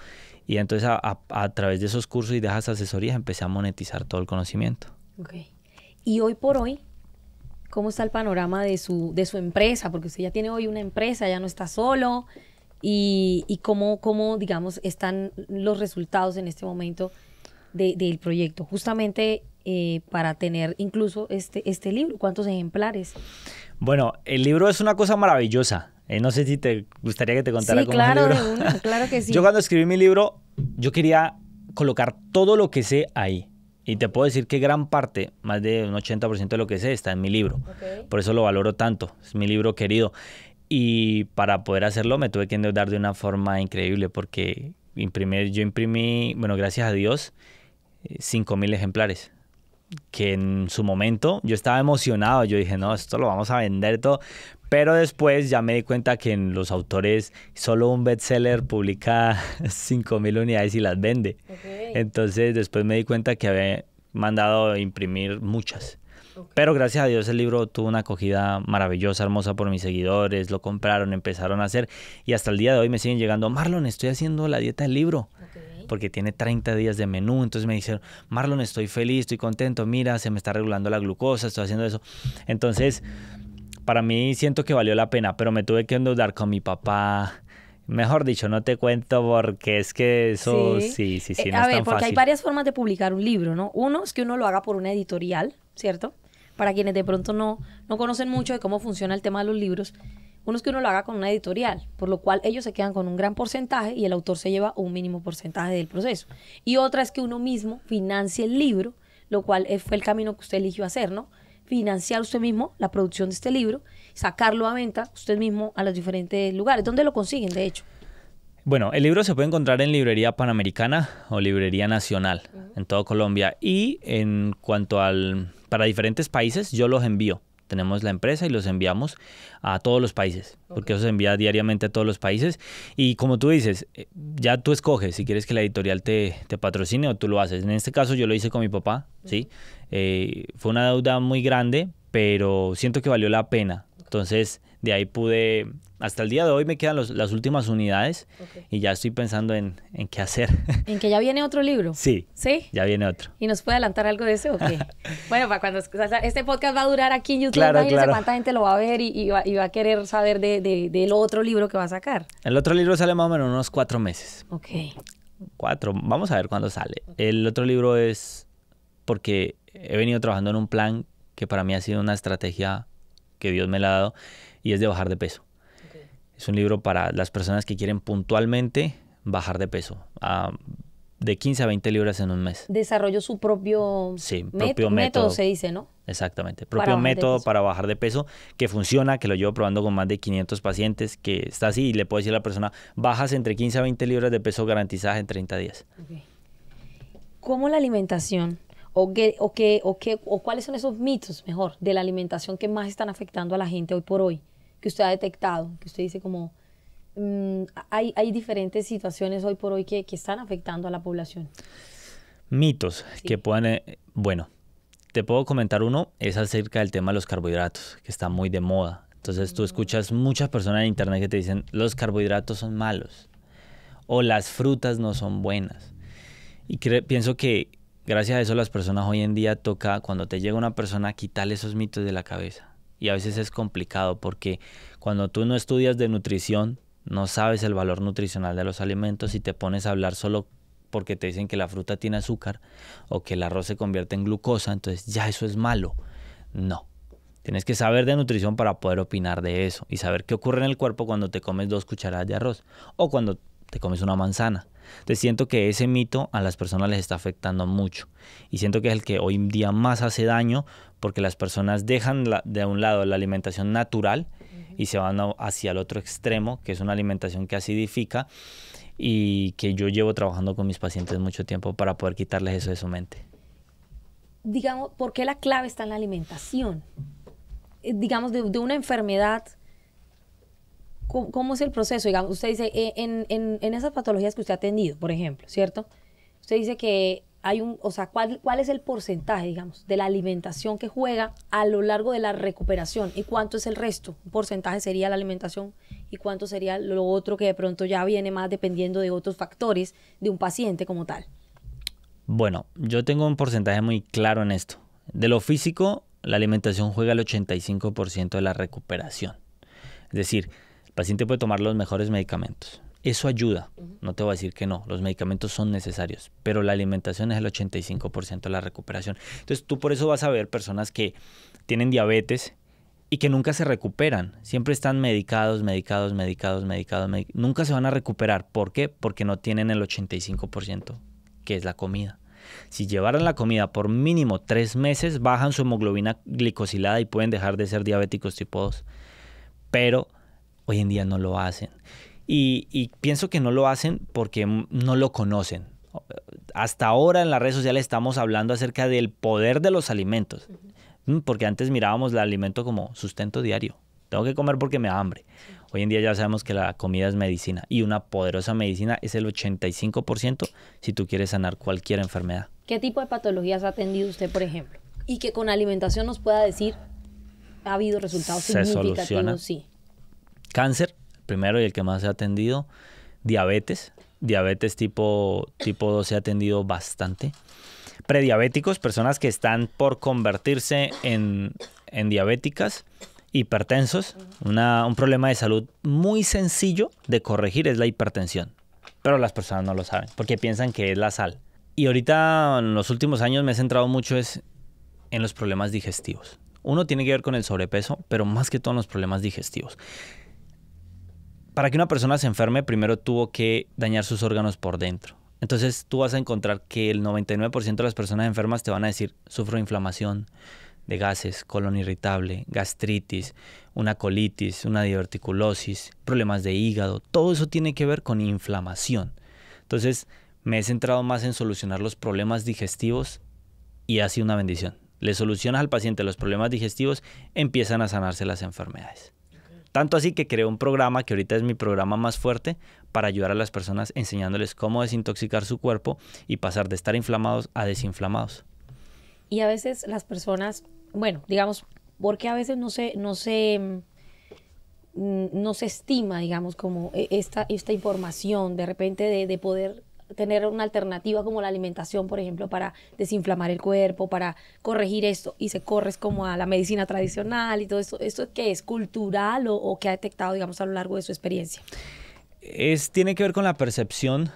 Y entonces a, través de esos cursos y de esas asesorías empecé a monetizar todo el conocimiento. Ok. Y hoy por hoy, ¿cómo está el panorama de su, de su empresa? Porque usted ya tiene hoy una empresa, ya no está solo. Y, y cómo, cómo, digamos, están los resultados en este momento del proyecto. Justamente eh, para tener incluso este, este libro? ¿Cuántos ejemplares? Bueno, el libro es una cosa maravillosa. Eh, no sé si te gustaría que te contara sí, cómo claro, es claro que sí. yo cuando escribí mi libro, yo quería colocar todo lo que sé ahí. Y te puedo decir que gran parte, más de un 80% de lo que sé, está en mi libro. Por eso lo valoro tanto. Es mi libro querido. Y para poder hacerlo me tuve que endeudar de una forma increíble porque imprimir, yo imprimí, bueno, gracias a Dios, eh, mil ejemplares que en su momento yo estaba emocionado, yo dije, no, esto lo vamos a vender todo, pero después ya me di cuenta que en los autores solo un bestseller publica 5.000 unidades y las vende. Entonces después me di cuenta que había mandado imprimir muchas. Pero gracias a Dios el libro tuvo una acogida maravillosa, hermosa por mis seguidores, lo compraron, empezaron a hacer y hasta el día de hoy me siguen llegando, Marlon, estoy haciendo la dieta del libro porque tiene 30 días de menú. Entonces me dijeron, Marlon, estoy feliz, estoy contento, mira, se me está regulando la glucosa, estoy haciendo eso. Entonces, para mí siento que valió la pena, pero me tuve que endeudar con mi papá. Mejor dicho, no te cuento porque es que eso sí, sí, sí, eh, no a ver, porque hay varias formas de publicar un libro, ¿no? Uno es que uno lo haga por una editorial, ¿cierto? Para quienes de pronto no, no conocen mucho de cómo funciona el tema de los libros. Uno es que uno lo haga con una editorial, por lo cual ellos se quedan con un gran porcentaje y el autor se lleva un mínimo porcentaje del proceso. Y otra es que uno mismo financie el libro, lo cual eh, fue el camino que usted eligió hacer, ¿no? Financiar usted mismo la producción de este libro, sacarlo a venta usted mismo a los diferentes lugares. ¿Dónde lo consiguen, de hecho? Bueno, el libro se puede encontrar en librería panamericana o librería nacional en toda Colombia. Y en cuanto al. para diferentes países, yo los envío. Tenemos la empresa y los enviamos a todos los países, porque eso se envía diariamente a todos los países. Y como tú dices, eh, ya tú escoges si quieres que la editorial te, patrocine o tú lo haces. En este caso yo lo hice con mi papá, ¿sí? Eh, fue una deuda muy grande, pero siento que valió la pena. Entonces, de ahí pude hasta el día de hoy me quedan las últimas unidades y ya estoy pensando en, qué hacer. ¿En que ya viene otro libro? Sí. ¿Sí? Ya viene otro. ¿Y nos puede adelantar algo de eso o qué? bueno, para cuando... este podcast va a durar aquí en YouTube, cuánta gente lo va a ver y, va, a querer saber del otro libro que va a sacar. El otro libro sale más o menos unos cuatro meses. Ok. Cuatro. Vamos a ver cuándo sale. El otro libro es porque he venido trabajando en un plan que para mí ha sido una estrategia que Dios me la ha dado y es de bajar de peso. Es un libro para las personas que quieren puntualmente bajar de peso. de 15 a 20 libras en un mes. Desarrollo su propio, propio método, se dice, ¿no? Exactamente, propio método para bajar de peso que funciona, que lo llevo probando con más de 500 pacientes, que está así y le puedo decir a la persona, bajas entre 15 a 20 libras de peso garantizadas en 30 días. ¿Cómo la alimentación o, qué, o, qué, o, qué, o cuáles son esos mitos, mejor, de la alimentación que más están afectando a la gente hoy por hoy? que usted ha detectado, que usted dice como, mm, hay, hay, diferentes situaciones hoy por hoy que, que, están afectando a la población? Mitos que pueden eh, bueno, te puedo comentar uno, es acerca del tema de los carbohidratos, que está muy de moda. Entonces tú mm. escuchas muchas personas en internet que te dicen, los carbohidratos son malos, o las frutas no son buenas. Y pienso que gracias a eso las personas hoy en día toca, cuando te llega una persona, quitarle esos mitos de la cabeza y a veces es complicado porque cuando tú no estudias de nutrición, no sabes el valor nutricional de los alimentos y te pones a hablar solo porque te dicen que la fruta tiene azúcar o que el arroz se convierte en glucosa, entonces ya eso es malo. No. Tienes que saber de nutrición para poder opinar de eso y saber qué ocurre en el cuerpo cuando te comes dos cucharadas de arroz o cuando te comes una manzana. Entonces siento que ese mito a las personas les está afectando mucho y siento que es el que hoy en día más hace daño porque las personas dejan de un lado la alimentación natural y se van hacia el otro extremo, que es una alimentación que acidifica y que yo llevo trabajando con mis pacientes mucho tiempo para poder quitarles eso de su mente. Digamos, ¿por qué la clave está en la alimentación? Eh, digamos, de una enfermedad ¿Cómo, es el proceso? Digamos, usted dice, eh, en, en, esas patologías que usted ha atendido, por ejemplo, ¿cierto? Usted dice que hay un, o sea, ¿cuál, ¿cuál es el porcentaje, digamos, de la alimentación que juega a lo largo de la recuperación? ¿Y cuánto es el resto? ¿Un porcentaje sería la alimentación? ¿Y cuánto sería lo otro que de pronto ya viene más dependiendo de otros factores de un paciente como tal? Bueno, yo tengo un porcentaje muy claro en esto. De lo físico, la alimentación juega el 85% de la recuperación. Es decir, el paciente puede tomar los mejores medicamentos. Eso ayuda, no te voy a decir que no, los medicamentos son necesarios, pero la alimentación es el 85% de la recuperación. Entonces tú por eso vas a ver personas que tienen diabetes y que nunca se recuperan, siempre están medicados, medicados, medicados, medicados, nunca se van a recuperar. ¿Por qué? Porque no tienen el 85% que es la comida. Si llevaran la comida por mínimo tres meses, bajan su hemoglobina glicosilada y pueden dejar de ser diabéticos tipo 2. Pero hoy en día no lo hacen. Y, pienso que no lo hacen porque no lo conocen. Hasta ahora en las redes sociales estamos hablando acerca del poder de los alimentos, mm, porque antes mirábamos el alimento como sustento diario. Tengo que comer porque me da hambre. Hoy en día ya sabemos que la comida es medicina y una poderosa medicina es el 85% si tú quieres sanar cualquier enfermedad. ¿Qué tipo de patologías ha atendido usted, por ejemplo? Y que con alimentación nos pueda decir, ha habido resultados Se significativos, soluciona. sí. Cáncer, primero y el que más se ha atendido. Diabetes, diabetes tipo, tipo 2 se ha atendido bastante. Prediabéticos, personas que están por convertirse en, diabéticas. Hipertensos, un problema de salud muy sencillo de corregir es la hipertensión. Pero las personas no lo saben porque piensan que es la sal. Y ahorita en los últimos años me he centrado mucho es en los problemas digestivos. Uno tiene que ver con el sobrepeso, pero más que todo en los problemas digestivos para que una persona se enferme, primero tuvo que dañar sus órganos por dentro. Entonces tú vas a encontrar que el 99% de las personas enfermas te van a decir, sufro inflamación de gases, colon irritable, gastritis, una colitis, una diverticulosis, problemas de hígado. Todo eso tiene que ver con inflamación. Entonces me he centrado más en solucionar los problemas digestivos y ha una bendición. Le solucionas al paciente los problemas digestivos, empiezan a sanarse las enfermedades. Tanto así que creé un programa que ahorita es mi programa más fuerte para ayudar a las personas enseñándoles cómo desintoxicar su cuerpo y pasar de estar inflamados a desinflamados. Y a veces las personas, bueno, digamos, porque a veces no se, no se, mm, no se estima, digamos, como e, esta, esta información de repente de, de poder tener una alternativa como la alimentación, por ejemplo, para desinflamar el cuerpo, para corregir esto, y se corres como a la medicina tradicional y todo eso. ¿Esto qué es? ¿Cultural o, qué ha detectado, digamos, a lo largo de su experiencia? Es, tiene que ver con la percepción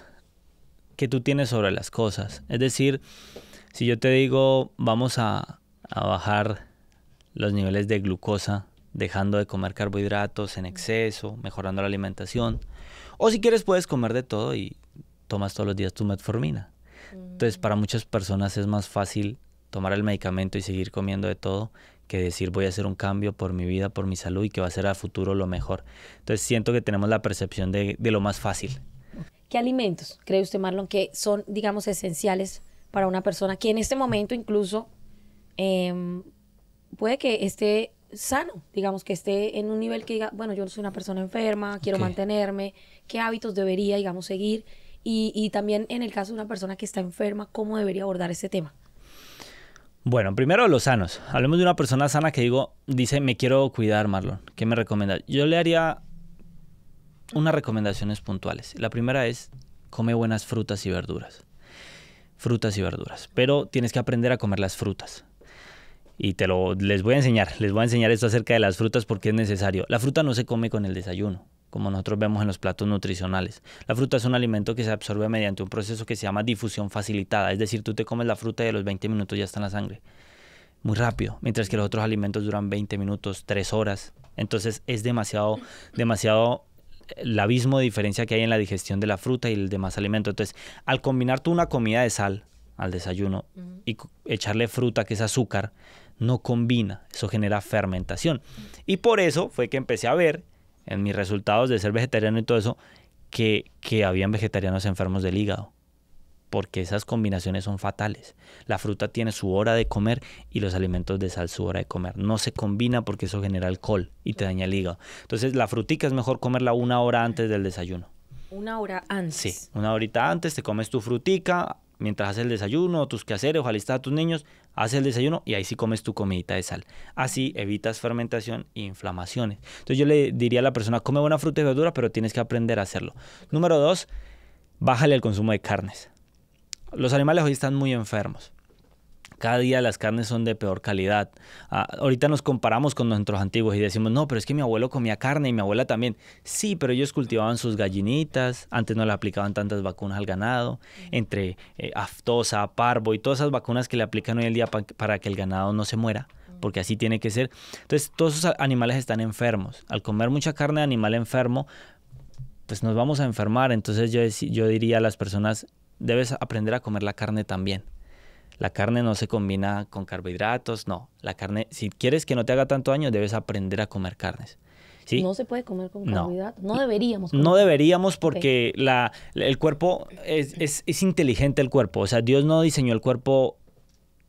que tú tienes sobre las cosas. Es decir, si yo te digo, vamos a bajar los niveles de glucosa, dejando de comer carbohidratos en exceso, mejorando la alimentación, o si quieres puedes comer de todo y tomas todos los días tu metformina. Entonces, mm. para muchas personas es más fácil tomar el medicamento y seguir comiendo de todo que decir voy a hacer un cambio por mi vida, por mi salud y que va a ser a futuro lo mejor. Entonces, siento que tenemos la percepción de, lo más fácil. ¿Qué alimentos cree usted, Marlon, que son, digamos, esenciales para una persona que en este momento incluso em, puede que esté sano, digamos, que esté en un nivel que diga, bueno, yo no soy una persona enferma, quiero mantenerme, qué hábitos debería, digamos, seguir? Y, también en el caso de una persona que está enferma, ¿cómo debería abordar ese tema? Bueno, primero los sanos. Hablemos de una persona sana que digo, dice, me quiero cuidar, Marlon. ¿Qué me recomienda? Yo le haría unas recomendaciones puntuales. La primera es, come buenas frutas y verduras. Frutas y verduras. Pero tienes que aprender a comer las frutas. Y te lo, les voy a enseñar, les voy a enseñar esto acerca de las frutas porque es necesario. La fruta no se come con el desayuno como nosotros vemos en los platos nutricionales. La fruta es un alimento que se absorbe mediante un proceso que se llama difusión facilitada, es decir, tú te comes la fruta y a los 20 minutos ya está en la sangre, muy rápido, mientras que los otros alimentos duran 20 minutos, 3 horas. Entonces es demasiado, demasiado el abismo de diferencia que hay en la digestión de la fruta y el demás alimento. Entonces, al combinar tú una comida de sal al desayuno y echarle fruta, que es azúcar, no combina, eso genera fermentación. Y por eso fue que empecé a ver en mis resultados de ser vegetariano y todo eso, que, que habían vegetarianos enfermos del hígado. Porque esas combinaciones son fatales. La fruta tiene su hora de comer y los alimentos de sal su hora de comer. No se combina porque eso genera alcohol y te daña el hígado. Entonces la frutica es mejor comerla una hora antes del desayuno. Una hora antes. Sí, una horita antes te comes tu frutica, mientras haces el desayuno, tus quehaceres, ojalá estás a tus niños, haces el desayuno y ahí sí comes tu comidita de sal. Así evitas fermentación e inflamaciones. Entonces yo le diría a la persona, come buena fruta y verdura, pero tienes que aprender a hacerlo. Número dos, bájale el consumo de carnes. Los animales hoy están muy enfermos. Cada día las carnes son de peor calidad. Ah, ahorita nos comparamos con nuestros antiguos y decimos, no, pero es que mi abuelo comía carne y mi abuela también. Sí, pero ellos cultivaban sus gallinitas, antes no le aplicaban tantas vacunas al ganado, entre eh, aftosa, parvo y todas esas vacunas que le aplican hoy en día para que el ganado no se muera porque así tiene que ser. Entonces, todos esos animales están enfermos. Al comer mucha carne de animal enfermo, pues nos vamos a enfermar. Entonces, yo diría a las personas, debes aprender a comer la carne también. La carne no se combina con carbohidratos, no. La carne, si quieres que no te haga tanto daño, debes aprender a comer carnes. No se puede comer con carbohidratos. No, deberíamos. Comer. No deberíamos porque la, el cuerpo es, es, es, inteligente el cuerpo. O sea, Dios no diseñó el cuerpo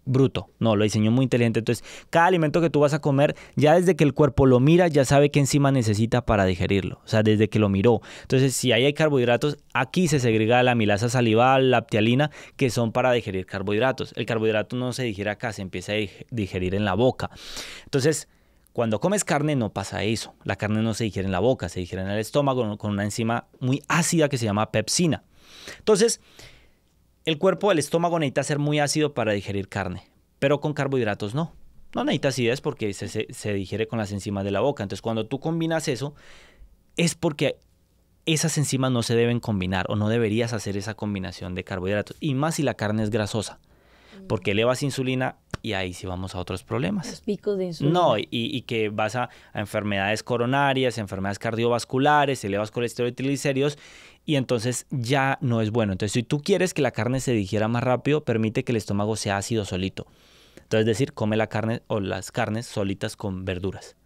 bruto. No, lo diseñó muy inteligente. Entonces, cada alimento que tú vas a comer, ya desde que el cuerpo lo mira, ya sabe qué enzima necesita para digerirlo. O sea, desde que lo miró. Entonces, si ahí hay carbohidratos, aquí se segrega la amilasa salival, la ptialina, que son para digerir carbohidratos. El carbohidrato no se digiere acá, se empieza a digerir en la boca. Entonces, cuando comes carne no pasa eso. La carne no se digiere en la boca, se digiere en el estómago con una enzima muy ácida que se llama pepsina. Entonces, el cuerpo, el estómago necesita ser muy ácido para digerir carne, pero con carbohidratos no. No necesita acidez porque se, digiere con las enzimas de la boca. Entonces, cuando tú combinas eso, es porque esas enzimas no se deben combinar o no deberías hacer esa combinación de carbohidratos. Y más si la carne es grasosa, mm. porque elevas insulina y ahí sí vamos a otros problemas. Los picos de insulina. No, y, que vas a, a, enfermedades coronarias, enfermedades cardiovasculares, elevas colesterol y triglicéridos y entonces ya no es bueno. Entonces, si tú quieres que la carne se digiera más rápido, permite que el estómago sea ácido solito. Entonces, es decir, come la carne o las carnes solitas con verduras.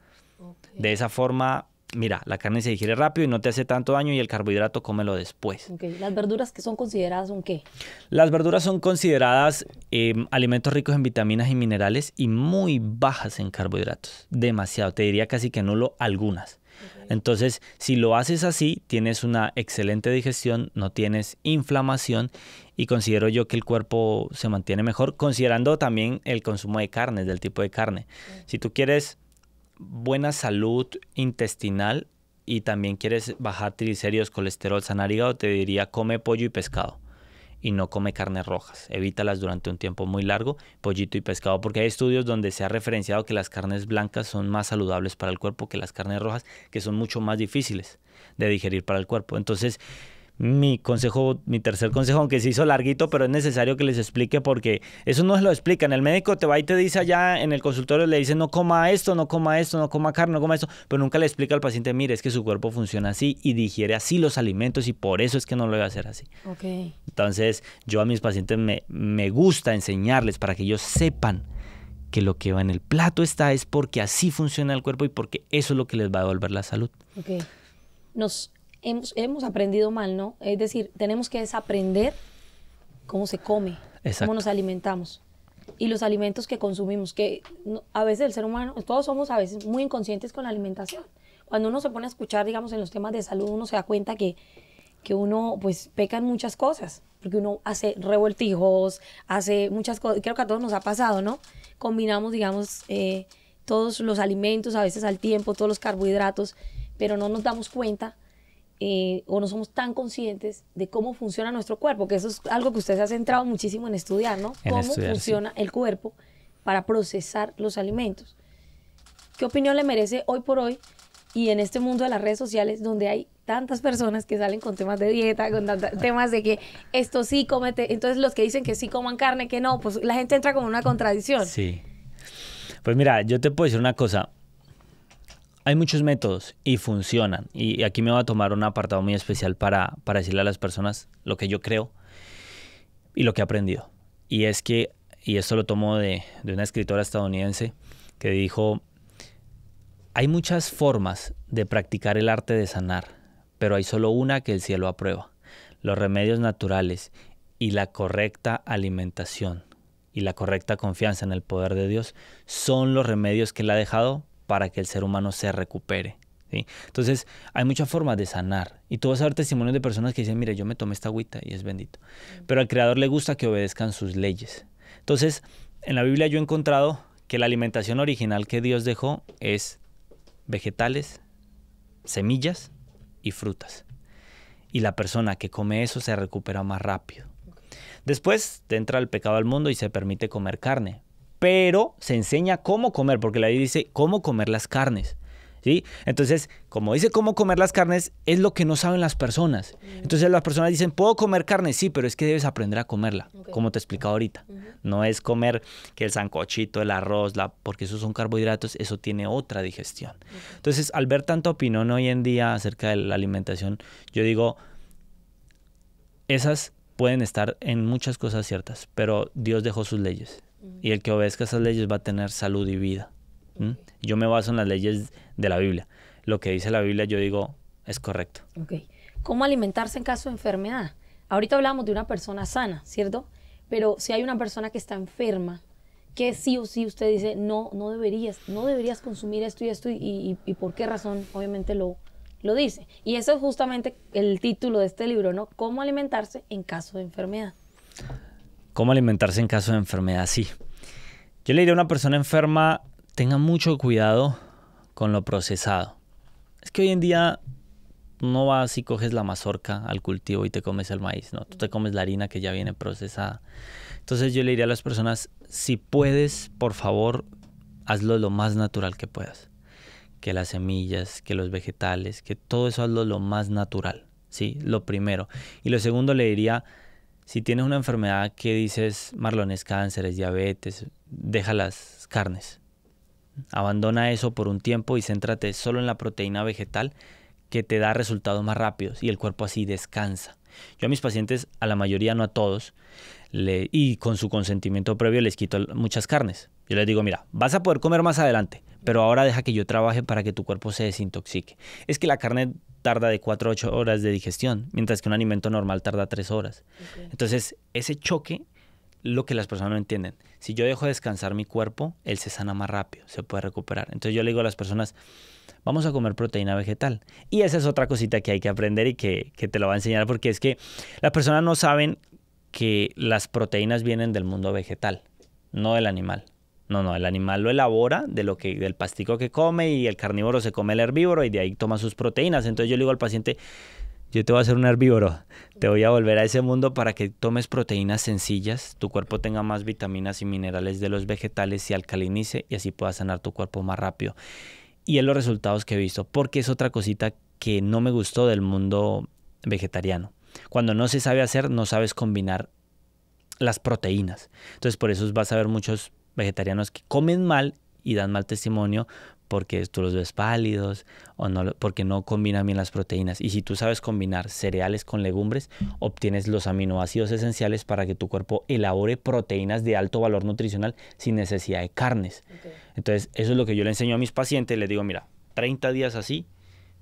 De esa forma, mira, la carne se digiere rápido y no te hace tanto daño y el carbohidrato cómelo después. ¿Las verduras que son consideradas un qué? Las verduras son consideradas em, alimentos ricos en vitaminas y minerales y muy bajas en carbohidratos. Demasiado, te diría casi que nulo algunas. Entonces, si lo haces así, tienes una excelente digestión, no tienes inflamación y considero yo que el cuerpo se mantiene mejor, considerando también el consumo de carnes, del tipo de carne. Si tú quieres buena salud intestinal y también quieres bajar triglicéridos, colesterol, sanar te diría come pollo y pescado y no come carnes rojas. Evítalas durante un tiempo muy largo, pollito y pescado, porque hay estudios donde se ha referenciado que las carnes blancas son más saludables para el cuerpo que las carnes rojas, que son mucho más difíciles de digerir para el cuerpo. Entonces, mi consejo, mi tercer consejo, aunque se hizo larguito, pero es necesario que les explique porque eso no se lo explican. El médico te va y te dice allá en el consultorio, le dice no coma esto, no coma esto, no coma carne, no coma esto, pero nunca le explica al paciente, mire, es que su cuerpo funciona así y digiere así los alimentos y por eso es que no lo voy a hacer así. Entonces yo a mis pacientes me, gusta enseñarles para que ellos sepan que lo que va en el plato está es porque así funciona el cuerpo y porque eso es lo que les va a devolver la salud. Ok. Nos hemos, hemos aprendido mal, ¿no? Es decir, tenemos que desaprender cómo se come, cómo nos alimentamos y los alimentos que consumimos, que a veces el ser humano, todos somos a veces muy inconscientes con la alimentación. Cuando uno se pone a escuchar, digamos, en los temas de salud, uno se da cuenta que, que uno pues peca en muchas cosas, porque uno hace revoltijos, hace muchas cosas, creo que a todos nos ha pasado, ¿no? Combinamos, digamos, eh, todos los alimentos, a veces al tiempo, todos los carbohidratos, pero no nos damos cuenta eh, o no somos tan conscientes de cómo funciona nuestro cuerpo, que eso es algo que usted se ha centrado muchísimo en estudiar, ¿no? cómo funciona el cuerpo para procesar los alimentos. ¿Qué opinión le merece hoy por hoy y en este mundo de las redes sociales donde hay tantas personas que salen con temas de dieta, con temas de que esto sí comete, entonces los que dicen que sí coman carne, que no, pues la gente entra con una contradicción. Sí. Pues mira, yo te puedo decir una cosa, hay muchos métodos y funcionan. Y aquí me voy a tomar un apartado muy especial para, decirle a las personas lo que yo creo y lo que he aprendido. Y es que, y esto lo tomo de, de una escritora estadounidense que dijo, hay muchas formas de practicar el arte de sanar, pero hay solo una que el cielo aprueba. Los remedios naturales y la correcta alimentación y la correcta confianza en el poder de Dios son los remedios que Él ha dejado para que el ser humano se recupere. ¿sí? Entonces, hay muchas formas de sanar. Y tú vas a ver testimonios de personas que dicen, mire, yo me tomé esta agüita y es bendito. Pero al Creador le gusta que obedezcan sus leyes. Entonces, en la Biblia yo he encontrado que la alimentación original que Dios dejó es vegetales, semillas y frutas. Y la persona que come eso se recupera más rápido. Después entra el pecado al mundo y se permite comer carne, pero se enseña cómo comer, porque la ley dice cómo comer las carnes. ¿Sí? Entonces, como dice cómo comer las carnes, es lo que no saben las personas. Mm. Entonces las personas dicen, puedo comer carne, sí, pero es que debes aprender a comerla, como te he explicado ahorita. No es comer que el sancochito, el arroz, la, porque esos son carbohidratos, eso tiene otra digestión. Entonces, al ver tanto opinión hoy en día acerca de la alimentación, yo digo, esas pueden estar en muchas cosas ciertas, pero Dios dejó sus leyes. Y el que obedezca esas leyes va a tener salud y vida. Yo me baso en las leyes de la Biblia. Lo que dice la Biblia yo digo es correcto. Okay. ¿Cómo alimentarse en caso de enfermedad? Ahorita hablamos de una persona sana, ¿cierto? Pero si hay una persona que está enferma, que sí o sí usted dice, no, no deberías, no deberías consumir esto y esto y, y por qué razón, obviamente lo, lo dice. Y eso es justamente el título de este libro, ¿no? Cómo alimentarse en caso de enfermedad. ¿Cómo alimentarse en caso de enfermedad? Sí. Yo le diría a una persona enferma, tenga mucho cuidado con lo procesado. Es que hoy en día no vas y coges la mazorca al cultivo y te comes el maíz, no, tú te comes la harina que ya viene procesada. Entonces yo le diría a las personas, si puedes, por favor, hazlo lo más natural que puedas. Que las semillas, que los vegetales, que todo eso hazlo lo más natural, ¿sí? Lo primero. Y lo segundo le diría, si tienes una enfermedad que dices, marlones cánceres cáncer, diabetes, deja las carnes. Abandona eso por un tiempo y céntrate solo en la proteína vegetal que te da resultados más rápidos y el cuerpo así descansa. Yo a mis pacientes, a la mayoría, no a todos, le, y con su consentimiento previo les quito muchas carnes. Yo les digo, mira, vas a poder comer más adelante, pero ahora deja que yo trabaje para que tu cuerpo se desintoxique. Es que la carne tarda de 4 a 8 horas de digestión, mientras que un alimento normal tarda 3 horas. Entonces, ese choque, lo que las personas no entienden, si yo dejo descansar mi cuerpo, él se sana más rápido, se puede recuperar. Entonces yo le digo a las personas, vamos a comer proteína vegetal. Y esa es otra cosita que hay que aprender y que, que te lo va a enseñar, porque es que las personas no saben que las proteínas vienen del mundo vegetal, no del animal. No, no, el animal lo elabora de lo que, del pastico que come y el carnívoro se come el herbívoro y de ahí toma sus proteínas. Entonces yo le digo al paciente, yo te voy a hacer un herbívoro, te voy a volver a ese mundo para que tomes proteínas sencillas, tu cuerpo tenga más vitaminas y minerales de los vegetales, se alcalinice y así pueda sanar tu cuerpo más rápido. Y es los resultados que he visto, porque es otra cosita que no me gustó del mundo vegetariano. Cuando no se sabe hacer, no sabes combinar las proteínas. Entonces por eso vas a ver muchos vegetarianos que comen mal y dan mal testimonio porque tú los ves pálidos o no, porque no combinan bien las proteínas. Y si tú sabes combinar cereales con legumbres, obtienes los aminoácidos esenciales para que tu cuerpo elabore proteínas de alto valor nutricional sin necesidad de carnes. Entonces, eso es lo que yo le enseño a mis pacientes. Les digo, mira, 30 días así,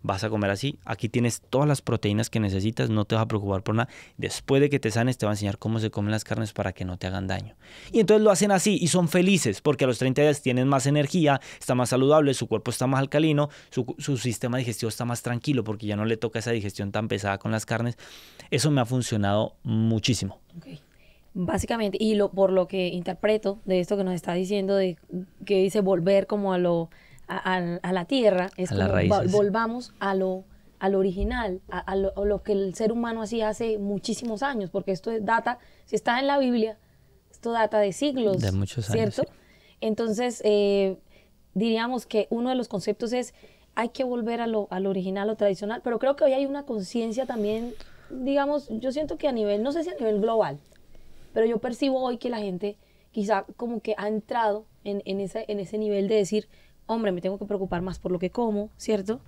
vas a comer así. Aquí tienes todas las proteínas que necesitas, no te vas a preocupar por nada. Después de que te sanes, te va a enseñar cómo se comen las carnes para que no te hagan daño. Y entonces lo hacen así y son felices porque a los 30 días tienen más energía, está más saludable, su cuerpo está más alcalino, su, sistema digestivo está más tranquilo porque ya no le toca esa digestión tan pesada con las carnes. Eso me ha funcionado muchísimo. Básicamente, y lo, por lo que interpreto de esto que nos está diciendo, de que dice volver como a lo a, la tierra, es volvamos a lo, al original, a lo, lo, que el ser humano hacía hace muchísimos años, porque esto data, si está en la Biblia, esto data de siglos, de muchos años, ¿cierto? Entonces, eh, diríamos que uno de los conceptos es hay que volver a lo, original, o lo tradicional, pero creo que hoy hay una conciencia también, digamos, yo siento que a nivel, no sé si a nivel global, pero yo percibo hoy que la gente quizá como que ha entrado en, en, ese, en ese nivel de decir, hombre, me tengo que preocupar más por lo que como, ¿cierto?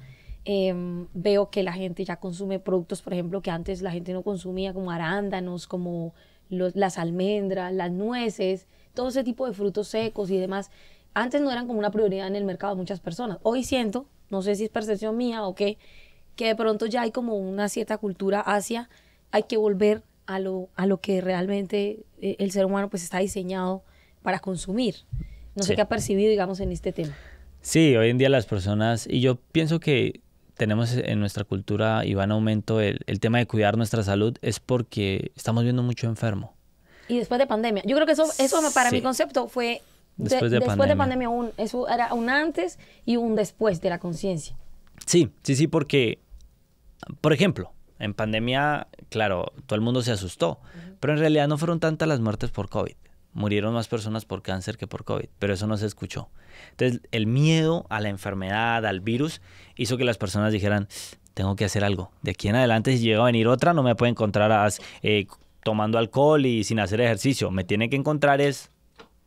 Em, veo que la gente ya consume productos, por ejemplo, que antes la gente no consumía, como arándanos, como las almendras, las nueces, todo ese tipo de frutos secos y demás. Antes no eran como una prioridad en el mercado de muchas personas. Hoy siento, no sé si es percepción mía o qué, que de pronto ya hay como una cierta cultura hacia, hay que volver a lo, a lo que realmente eh, el ser humano pues está diseñado para consumir. No sé qué ha percibido, digamos, en este tema. Sí, hoy en día las personas, y yo pienso que tenemos en nuestra cultura y va en aumento el, tema de cuidar nuestra salud es porque estamos viendo mucho enfermo. Y después de pandemia, yo creo que eso, eso para mi concepto fue después de, pandemia, eso era un antes y un después de la conciencia. Sí, sí, sí, porque, por ejemplo, en pandemia, claro, todo el mundo se asustó, pero en realidad no fueron tantas las muertes por COVID. Murieron más personas por cáncer que por COVID, pero eso no se escuchó. Entonces, el miedo a la enfermedad, al virus, hizo que las personas dijeran, tengo que hacer algo. De aquí en adelante, si llega a venir otra, no me puede encontrar eh, tomando alcohol y sin hacer ejercicio. Me tiene que encontrar es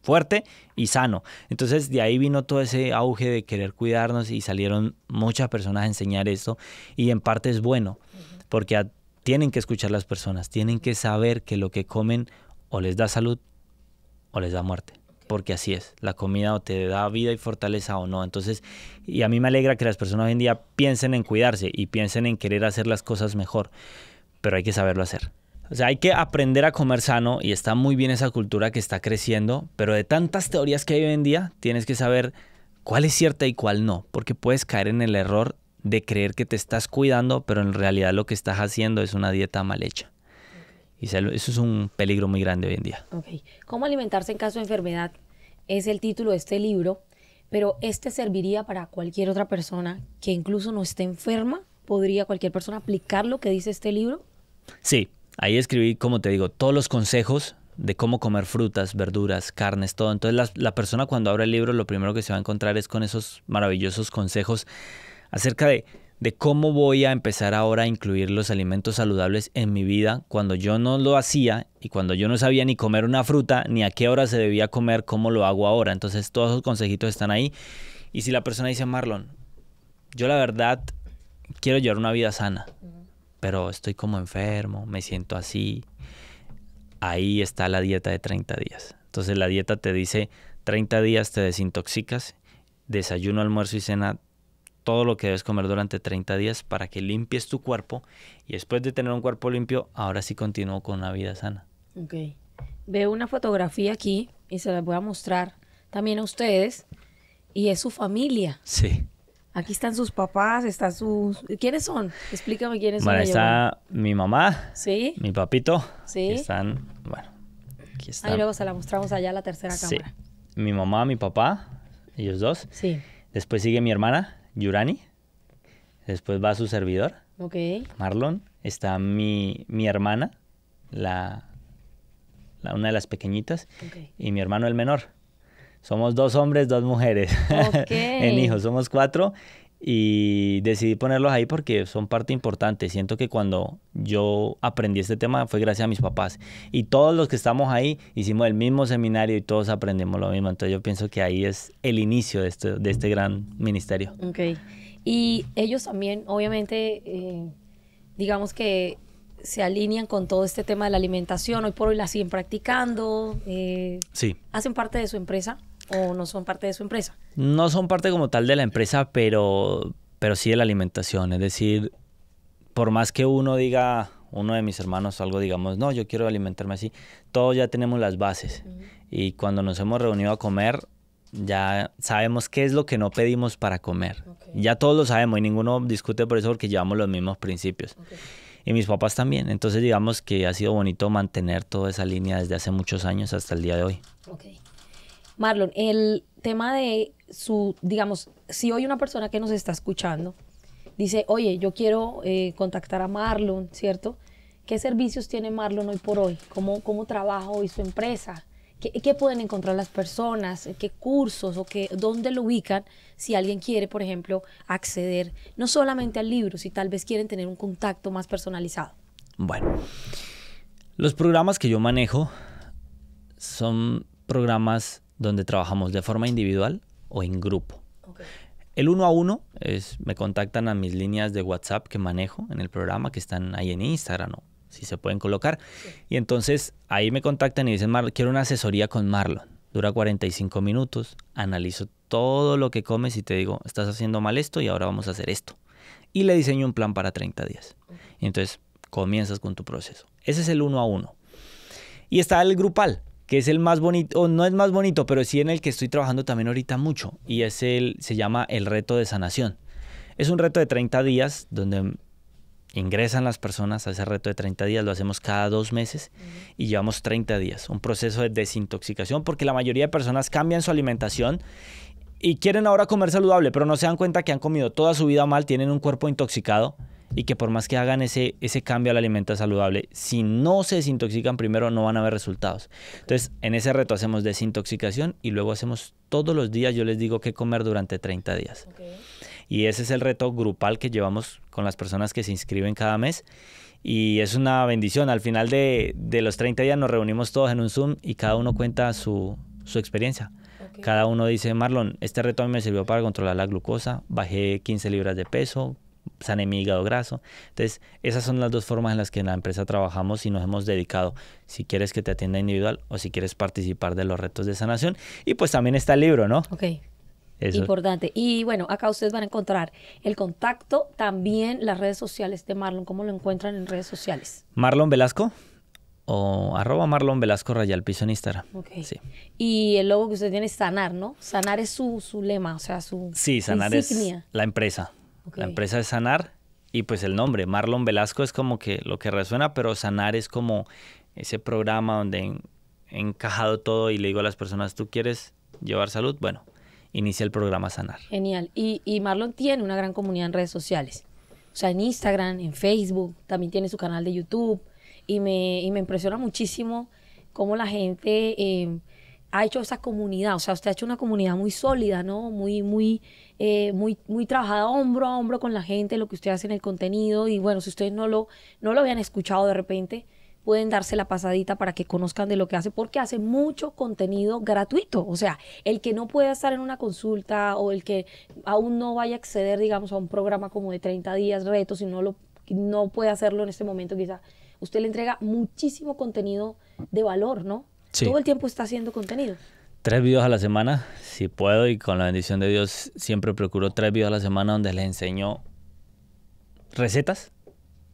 fuerte y sano. Entonces de ahí vino todo ese auge de querer cuidarnos y salieron muchas personas a enseñar esto y en parte es bueno porque tienen que escuchar las personas, tienen que saber que lo que comen o les da salud o les da muerte porque así es, la comida o te da vida y fortaleza o no. Entonces, y a mí me alegra que las personas hoy en día piensen en cuidarse y piensen en querer hacer las cosas mejor, pero hay que saberlo hacer. O sea, hay que aprender a comer sano y está muy bien esa cultura que está creciendo, pero de tantas teorías que hay hoy en día, tienes que saber cuál es cierta y cuál no, porque puedes caer en el error de creer que te estás cuidando, pero en realidad lo que estás haciendo es una dieta mal hecha eso es un peligro muy grande hoy en día. ¿Cómo alimentarse en caso de enfermedad? Es el título de este libro, pero este serviría para cualquier otra persona que incluso no esté enferma. ¿Podría cualquier persona aplicar lo que dice este libro? Sí, ahí escribí, como te digo, todos los consejos de cómo comer frutas, verduras, carnes, todo. Entonces la, la persona cuando abre el libro lo primero que se va a encontrar es con esos maravillosos consejos acerca de de cómo voy a empezar ahora a incluir los alimentos saludables en mi vida cuando yo no lo hacía y cuando yo no sabía ni comer una fruta ni a qué hora se debía comer, cómo lo hago ahora. Entonces todos esos consejitos están ahí. Y si la persona dice, Marlon, yo la verdad quiero llevar una vida sana, pero estoy como enfermo, me siento así, ahí está la dieta de 30 días. Entonces la dieta te dice, 30 días te desintoxicas, desayuno, almuerzo y cena todo lo que debes comer durante 30 días para que limpies tu cuerpo y después de tener un cuerpo limpio, ahora sí continúo con una vida sana. Ok. Veo una fotografía aquí y se la voy a mostrar también a ustedes y es su familia. Sí. Aquí están sus papás, están sus... ¿Quiénes son? Explícame quiénes son. Bueno, está mi mamá. Sí. Mi papito. Sí. están, bueno, aquí están. Ahí luego se la mostramos allá a la tercera cámara. Sí. Mi mamá, mi papá, ellos dos. Sí. Después sigue mi hermana, Yurani. Después va su servidor. Ok. Marlon. Está mi, mi hermana, la, la, una de las pequeñitas. Y mi hermano el menor. Somos dos hombres, dos mujeres. en hijos, somos cuatro y decidí ponerlos ahí porque son parte importante. Siento que cuando yo aprendí este tema fue gracias a mis papás. Y todos los que estamos ahí hicimos el mismo seminario y todos aprendimos lo mismo. Entonces yo pienso que ahí es el inicio de este, de este gran ministerio. Ok. Y ellos también, obviamente, eh, digamos que se alinean con todo este tema de la alimentación. Hoy por hoy la siguen practicando. Eh, sí. Hacen parte de su empresa o no son parte de su empresa? No son parte como tal de la empresa, pero, pero sí de la alimentación. Es decir, por más que uno diga, uno de mis hermanos o algo, digamos, no, yo quiero alimentarme así, todos ya tenemos las bases. Y cuando nos hemos reunido a comer, ya sabemos qué es lo que no pedimos para comer. Ya todos lo sabemos y ninguno discute por eso porque llevamos los mismos principios. Y mis papás también. Entonces digamos que ha sido bonito mantener toda esa línea desde hace muchos años hasta el día de hoy. Marlon, el tema de su, digamos, si hoy una persona que nos está escuchando dice, oye, yo quiero eh, contactar a Marlon, ¿cierto? ¿Qué servicios tiene Marlon hoy por hoy? ¿Cómo, cómo trabaja hoy su empresa? ¿Qué, ¿Qué, pueden encontrar las personas? ¿Qué cursos o qué, dónde lo ubican si alguien quiere, por ejemplo, acceder no solamente al libro, si tal vez quieren tener un contacto más personalizado? Bueno, los programas que yo manejo son programas donde trabajamos de forma individual o en grupo. El uno a uno es, me contactan a mis líneas de WhatsApp que manejo en el programa, que están ahí en Instagram o si se pueden colocar. Y entonces ahí me contactan y dicen, Marlon, quiero una asesoría con Marlon. Dura 45 minutos, analizo todo lo que comes y te digo, estás haciendo mal esto y ahora vamos a hacer esto. Y le diseño un plan para 30 días. Y entonces comienzas con tu proceso. Ese es el uno a uno. Y está el grupal, que es el más bonito, o no es más bonito, pero sí en el que estoy trabajando también ahorita mucho, y es el, se llama el reto de sanación. Es un reto de 30 días donde ingresan las personas a ese reto de 30 días, lo hacemos cada dos meses y llevamos 30 días, un proceso de desintoxicación, porque la mayoría de personas cambian su alimentación y quieren ahora comer saludable, pero no se dan cuenta que han comido toda su vida mal, tienen un cuerpo intoxicado y que por más que hagan ese, ese cambio al alimento saludable, si no se desintoxican primero no van a ver resultados. Entonces, en ese reto hacemos desintoxicación y luego hacemos todos los días, yo les digo qué comer durante 30 días. Y ese es el reto grupal que llevamos con las personas que se inscriben cada mes. Y es una bendición. Al final de, los 30 días nos reunimos todos en un Zoom y cada uno cuenta su, su experiencia. Cada uno dice, Marlon, este reto a mí me sirvió para controlar la glucosa, bajé 15 libras de peso, mi hígado graso. Entonces, esas son las dos formas en las que en la empresa trabajamos y nos hemos dedicado. Si quieres que te atienda individual o si quieres participar de los retos de sanación. Y pues también está el libro, ¿no? Ok. Eso. Importante. Y bueno, acá ustedes van a encontrar el contacto, también las redes sociales de Marlon. ¿Cómo lo encuentran en redes sociales? Marlon Velasco o arroba Marlon Velasco Rayal en Instagram. Sí. Y el logo que usted tiene es Sanar, ¿no? Sanar es su, lema, o sea, su Sí, Sanar es la empresa. La empresa es Sanar y pues el nombre, Marlon Velasco es como que lo que resuena, pero Sanar es como ese programa donde he encajado todo y le digo a las personas, ¿tú quieres llevar salud? Bueno, inicia el programa Sanar. Genial. Y, Marlon tiene una gran comunidad en redes sociales. O sea, en Instagram, en Facebook, también tiene su canal de YouTube. Y me, me impresiona muchísimo cómo la gente... Em, ha hecho esa comunidad, o sea, usted ha hecho una comunidad muy sólida, ¿no? Muy, muy, eh, muy, muy trabajada hombro a hombro con la gente, lo que usted hace en el contenido. Y bueno, si ustedes no lo, no lo habían escuchado de repente, pueden darse la pasadita para que conozcan de lo que hace, porque hace mucho contenido gratuito. O sea, el que no pueda estar en una consulta o el que aún no vaya a acceder, digamos, a un programa como de 30 días, retos, y no, lo, no puede hacerlo en este momento, quizá, usted le entrega muchísimo contenido de valor, ¿no? Todo el tiempo está haciendo contenido. Tres videos a la semana, si puedo, y con la bendición de Dios siempre procuro tres videos a la semana donde les enseño recetas,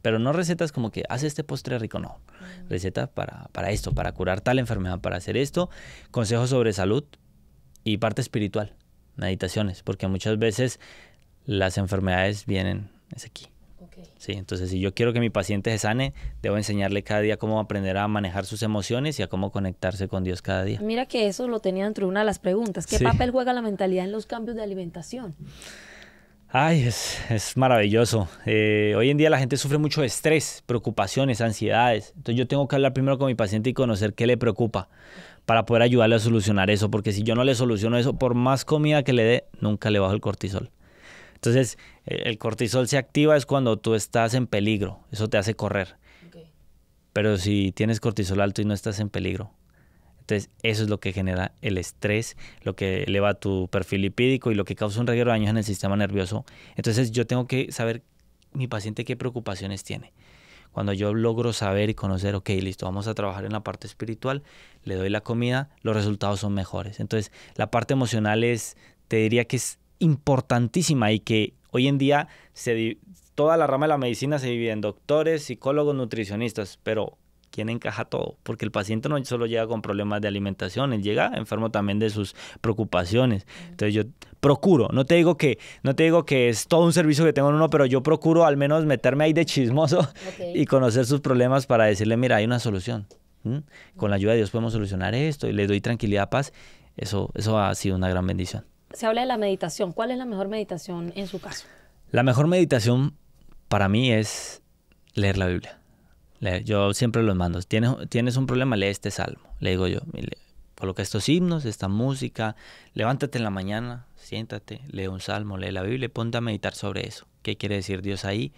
pero no recetas como que hace este postre rico, no. Mm. Recetas para, para esto, para curar tal enfermedad, para hacer esto, consejos sobre salud y parte espiritual, meditaciones, porque muchas veces las enfermedades vienen, desde aquí, Sí, entonces si yo quiero que mi paciente se sane, debo enseñarle cada día cómo aprender a manejar sus emociones y a cómo conectarse con Dios cada día. Mira que eso lo tenía dentro de una de las preguntas. ¿Qué papel juega la mentalidad en los cambios de alimentación? Ay, es, maravilloso. Eh, hoy en día la gente sufre mucho estrés, preocupaciones, ansiedades. Entonces yo tengo que hablar primero con mi paciente y conocer qué le preocupa para poder ayudarle a solucionar eso. Porque si yo no le soluciono eso, por más comida que le dé, nunca le bajo el cortisol. Entonces, e, el cortisol se activa es cuando tú estás en peligro, eso te hace correr. Pero si tienes cortisol alto y no estás en peligro, entonces eso es lo que genera el estrés, lo que eleva tu perfil lipídico y lo que causa un reguero de daños en el sistema nervioso. Entonces yo tengo que saber mi paciente qué preocupaciones tiene. Cuando yo logro saber y conocer, ok, listo, vamos a trabajar en la parte espiritual, le doy la comida, los resultados son mejores. Entonces, la parte emocional es, te diría que es importantísima y que hoy en día se, toda la rama de la medicina se divide en doctores, psicólogos, nutricionistas, pero ¿quién encaja todo? Porque el paciente no solo llega con problemas de alimentación, él llega enfermo también de sus preocupaciones. Entonces yo procuro, no te digo que no te digo que es todo un servicio que tengo en uno, pero yo procuro al menos meterme ahí de chismoso y conocer sus problemas para decirle, mira, hay una solución. Con la ayuda de Dios podemos solucionar esto y le doy tranquilidad, paz. Eso, eso ha sido una gran bendición se habla de la meditación. ¿Cuál es la mejor meditación en su caso? La mejor meditación para mí es leer la Biblia. Yo siempre los mando. Tienes, tienes un problema, lee este salmo. Le digo yo, coloca estos himnos, esta música, levántate en la mañana, siéntate, lee un salmo, lee la Biblia, ponte a meditar sobre eso. ¿Qué quiere decir Dios ahí?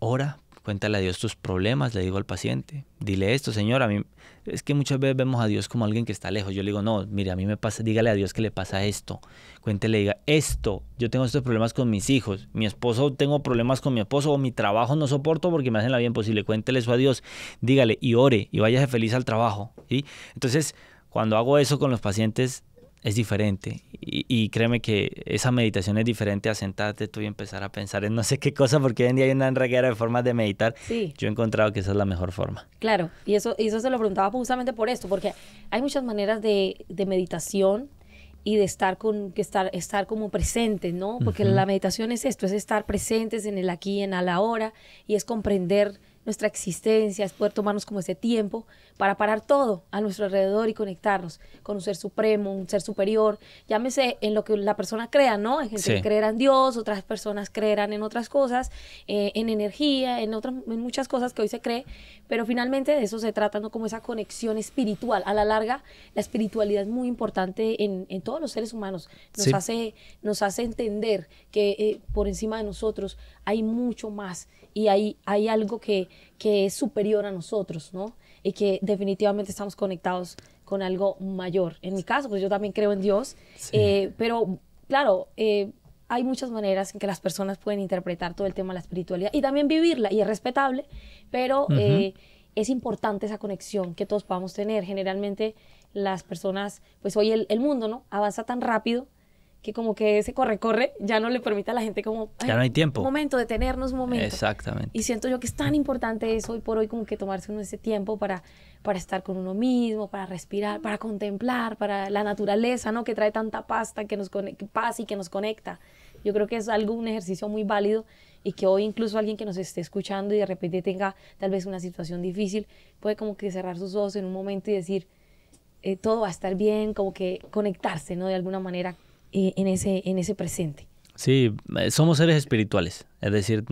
Ora Cuéntale a Dios tus problemas, le digo al paciente. Dile esto, Señor, a mí es que muchas veces vemos a Dios como alguien que está lejos. Yo le digo, no, mire, a mí me pasa, dígale a Dios que le pasa esto. Cuéntele, diga, esto, yo tengo estos problemas con mis hijos, mi esposo, tengo problemas con mi esposo, o mi trabajo no soporto porque me hacen la vida imposible. Cuéntele eso a Dios, dígale y ore y váyase feliz al trabajo. Entonces, cuando hago eso con los pacientes, es diferente. Y, créeme que esa meditación es diferente a sentarte tú y empezar a pensar en no sé qué cosa, porque hoy en día hay una enreguera de formas de meditar. Yo he encontrado que esa es la mejor forma. Claro, y eso, y eso se lo preguntaba justamente por esto, porque hay muchas maneras de, meditación y de estar con que estar estar como presente, ¿no? Porque la meditación es esto, es estar presentes en el aquí, en la hora y es comprender nuestra existencia, es poder tomarnos como ese tiempo para parar todo a nuestro alrededor y conectarnos con un ser supremo, un ser superior, llámese en lo que la persona crea, ¿no? Hay gente que creerá en Dios, otras personas creerán en otras cosas, eh, en energía, en, otras, muchas cosas que hoy se cree, pero finalmente de eso se trata, ¿no? Como esa conexión espiritual. A la larga, la espiritualidad es muy importante en, todos los seres humanos, nos, hace, nos hace entender que eh, por encima de nosotros hay mucho más y hay, hay algo que, que es superior a nosotros, ¿no? Y que definitivamente estamos conectados con algo mayor. En mi caso, pues yo también creo en Dios, eh, pero claro, eh, hay muchas maneras en que las personas pueden interpretar todo el tema de la espiritualidad y también vivirla, y es respetable, pero eh, es importante esa conexión que todos podamos tener. Generalmente las personas, pues hoy el, el mundo, ¿no? Avanza tan rápido que como que ese corre-corre ya no le permite a la gente como... Ya no hay tiempo. Un momento, detenernos un momento. Exactamente. Y siento yo que es tan importante eso hoy por hoy como que tomarse uno ese tiempo para, para estar con uno mismo, para respirar, para contemplar, para la naturaleza, ¿no? Que trae tanta pasta, que nos conecta, paz y que nos conecta. Yo creo que es algo, un ejercicio muy válido y que hoy incluso alguien que nos esté escuchando y de repente tenga tal vez una situación difícil, puede como que cerrar sus ojos en un momento y decir, eh, todo va a estar bien, como que conectarse, ¿no? De alguna manera eh, en, ese, en ese presente. Sí, eh, somos seres espirituales, es decir,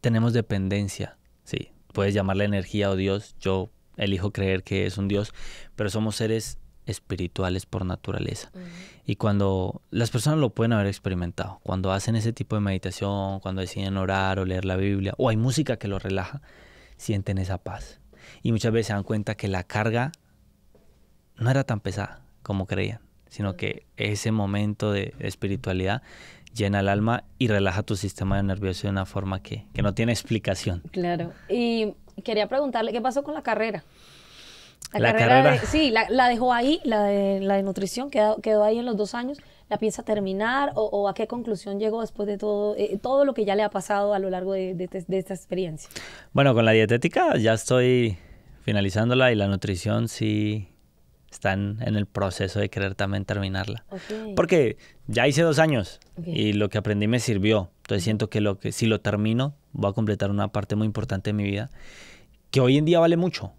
tenemos dependencia, sí, puedes llamarle energía o Dios, yo elijo creer que es un Dios, pero somos seres espirituales por naturaleza. Y cuando las personas lo pueden haber experimentado, cuando hacen ese tipo de meditación, cuando deciden orar o leer la Biblia, o hay música que lo relaja, sienten esa paz. Y muchas veces se dan cuenta que la carga no era tan pesada como creían sino que ese momento de espiritualidad llena el alma y relaja tu sistema nervioso de una forma que, no tiene explicación. Claro. Y quería preguntarle, ¿qué pasó con la carrera? La, carrera, sí, la, dejó ahí, la de, nutrición, quedó, quedó ahí en los dos años. ¿La piensa terminar o, a qué conclusión llegó después de todo, eh, todo lo que ya le ha pasado a lo largo de, de esta experiencia? Bueno, con la dietética ya estoy finalizándola y la nutrición sí están en el proceso de querer también terminarla. Porque ya hice dos años y lo que aprendí me sirvió. Entonces siento que, lo que si lo termino, voy a completar una parte muy importante de mi vida que hoy en día vale mucho.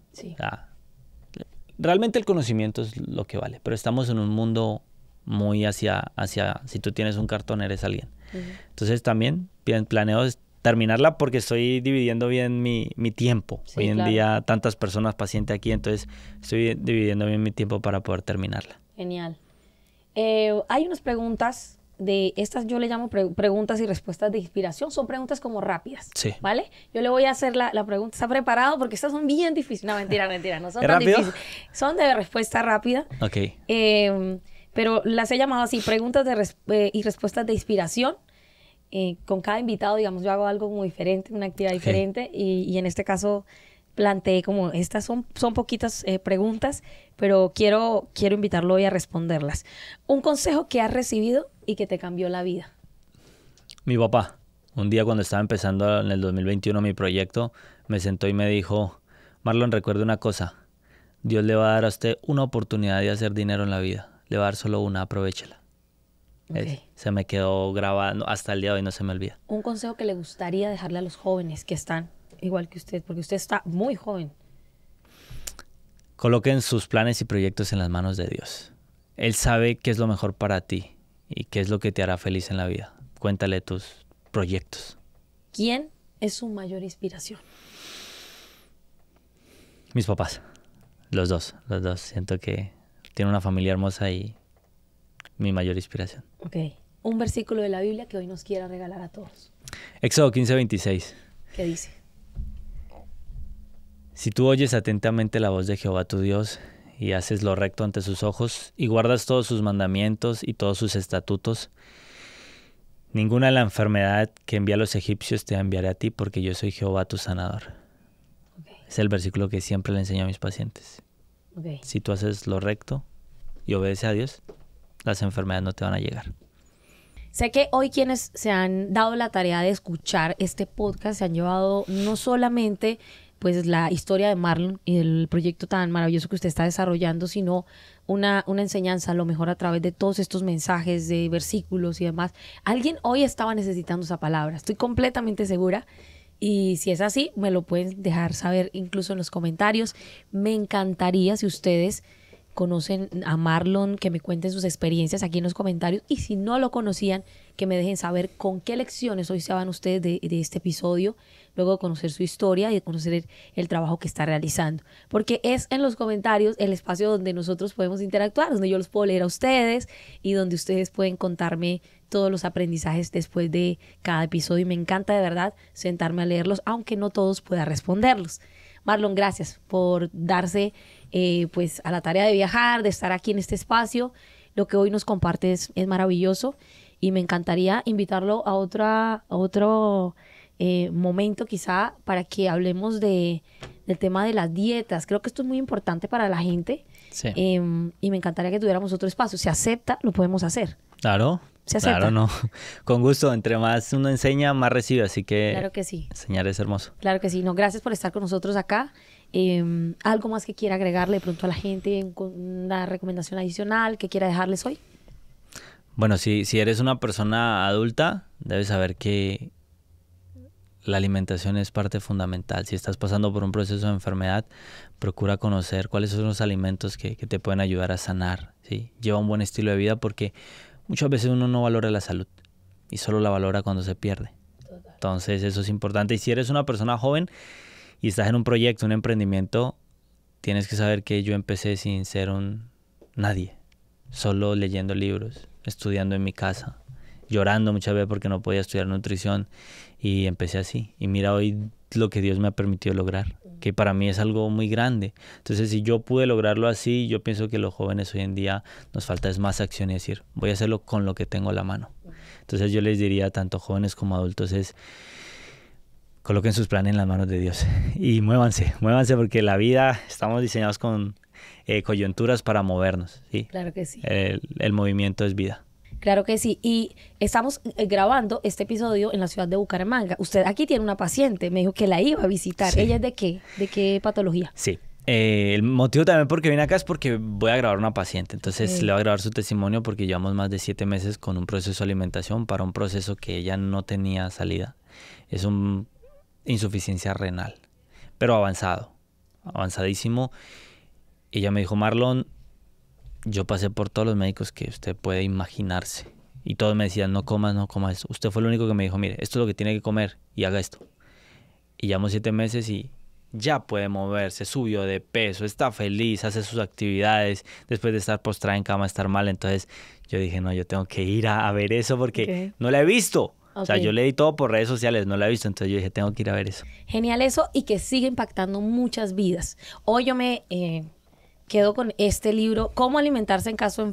realmente el conocimiento es lo que vale, pero estamos en un mundo muy hacia, hacia si tú tienes un cartón, eres alguien. Entonces también planeo terminarla porque estoy dividiendo bien mi, tiempo. Hoy en día tantas personas pacientes aquí, entonces estoy dividiendo bien mi tiempo para poder terminarla. Genial. Eh, hay unas preguntas de estas, yo le llamo preguntas y respuestas de inspiración, son preguntas como rápidas. Sí. ¿Vale? Yo le voy a hacer la, pregunta, ¿está preparado? Porque estas son bien difíciles. No, mentira, mentira, no son tan difíciles. Son de respuesta rápida. Ok. Eh, pero las he llamado así, preguntas de eh, y respuestas de inspiración eh, con cada invitado, digamos, yo hago algo muy diferente, una actividad diferente, y, en este caso planteé como, estas son, son poquitas eh, preguntas, pero quiero, quiero invitarlo hoy a responderlas. Un consejo que has recibido y que te cambió la vida. Mi papá, un día cuando estaba empezando en el 2021 mi proyecto, me sentó y me dijo, Marlon, recuerda una cosa, Dios le va a dar a usted una oportunidad de hacer dinero en la vida, le va a dar solo una, aprovechela se me quedó grabado hasta el día de hoy, no se me olvida. Un consejo que le gustaría dejarle a los jóvenes que están igual que usted, porque usted está muy joven. Coloquen sus planes y proyectos en las manos de Dios. Él sabe qué es lo mejor para ti y qué es lo que te hará feliz en la vida. Cuéntale tus proyectos. ¿Quién es su mayor inspiración? Mis papás. Los dos, los dos. Siento que tiene una familia hermosa y mi mayor inspiración. Ok. Un versículo de la Biblia que hoy nos quiera regalar a todos. Éxodo 15, 26. ¿Qué dice? Si tú oyes atentamente la voz de Jehová tu Dios y haces lo recto ante sus ojos y guardas todos sus mandamientos y todos sus estatutos, ninguna de la enfermedad que envía los egipcios te enviaré a ti porque yo soy Jehová tu sanador. Es el versículo que siempre le enseño a mis pacientes. Si tú haces lo recto y obedeces a Dios, las enfermedades no te van a llegar. Sé que hoy quienes se han dado la tarea de escuchar este podcast se han llevado no solamente pues la historia de Marlon y el proyecto tan maravilloso que usted está desarrollando, sino una, una enseñanza, a lo mejor a través de todos estos mensajes, de versículos y demás. Alguien hoy estaba necesitando esa palabra, estoy completamente segura. Y si es así, me lo pueden dejar saber incluso en los comentarios. Me encantaría si ustedes conocen a Marlon, que me cuenten sus experiencias aquí en los comentarios. Y si no lo conocían, que me dejen saber con qué lecciones hoy se van ustedes de, este episodio, luego de conocer su historia y de conocer el, trabajo que está realizando. Porque es en los comentarios el espacio donde nosotros podemos interactuar, donde yo los puedo leer a ustedes y donde ustedes pueden contarme todos los aprendizajes después de cada episodio. Y me encanta de verdad sentarme a leerlos, aunque no todos pueda responderlos. Marlon, gracias por darse eh, pues a la tarea de viajar, de estar aquí en este espacio. Lo que hoy nos comparte es, maravilloso y me encantaría invitarlo a, otra, otro eh, momento quizá para que hablemos de, del tema de las dietas. Creo que esto es muy importante para la gente em, y me encantaría que tuviéramos otro espacio. Si acepta, lo podemos hacer. Claro, Claro, no. Con gusto, entre más uno enseña, más recibe, así que, sí. enseñar es hermoso. Claro que sí. No, gracias por estar con nosotros acá. Em, ¿Algo más que quiera agregarle pronto a la gente? ¿Una recomendación adicional que quiera dejarles hoy? Bueno, si, si eres una persona adulta, debes saber que la alimentación es parte fundamental. Si estás pasando por un proceso de enfermedad, procura conocer cuáles son los alimentos que, te pueden ayudar a sanar. ¿sí? Lleva un buen estilo de vida porque muchas veces uno no valora la salud y solo la valora cuando se pierde. Entonces eso es importante. Y si eres una persona joven y estás en un proyecto, un emprendimiento, tienes que saber que yo empecé sin ser un nadie, solo leyendo libros, estudiando en mi casa, llorando muchas veces porque no podía estudiar nutrición y empecé así. Y mira hoy lo que Dios me ha permitido lograr que para mí es algo muy grande. Entonces, si yo pude lograrlo así, yo pienso que los jóvenes hoy en día nos falta es más acción y decir, voy a hacerlo con lo que tengo a la mano. Entonces, yo les diría, tanto jóvenes como adultos, es coloquen sus planes en las manos de Dios y muévanse, muévanse porque la vida, estamos diseñados con eh, coyunturas para movernos. ¿sí? Claro que sí. el movimiento es vida. Claro que sí. Y estamos eh, grabando este episodio en la ciudad de Bucaramanga. Usted aquí tiene una paciente, me dijo que la iba a visitar. ¿Ella es de qué? ¿De qué patología? Sí. Eh, el motivo también porque vine acá es porque voy a grabar una paciente. Entonces le voy a grabar su testimonio porque llevamos más de siete meses con un proceso de alimentación para un proceso que ella no tenía salida. Es una insuficiencia renal, pero avanzado, avanzadísimo. Ella me dijo, Marlon, yo pasé por todos los médicos que usted puede imaginarse. Y todos me decían, no comas, no comas eso. Usted fue el único que me dijo, mire, esto es lo que tiene que comer y haga esto. Y llevamos siete meses y ya puede moverse, subió de peso, está feliz, hace sus actividades, después de estar postrada en cama, estar mal. Entonces yo dije, no, yo tengo que ir a, ver eso porque no la he visto. O sea, yo leí todo por redes sociales, no la he visto, entonces yo dije, tengo que ir a ver eso. Genial eso y que sigue impactando muchas vidas. Hoy yo me... Eh, quedo con este libro, Cómo alimentarse en caso de,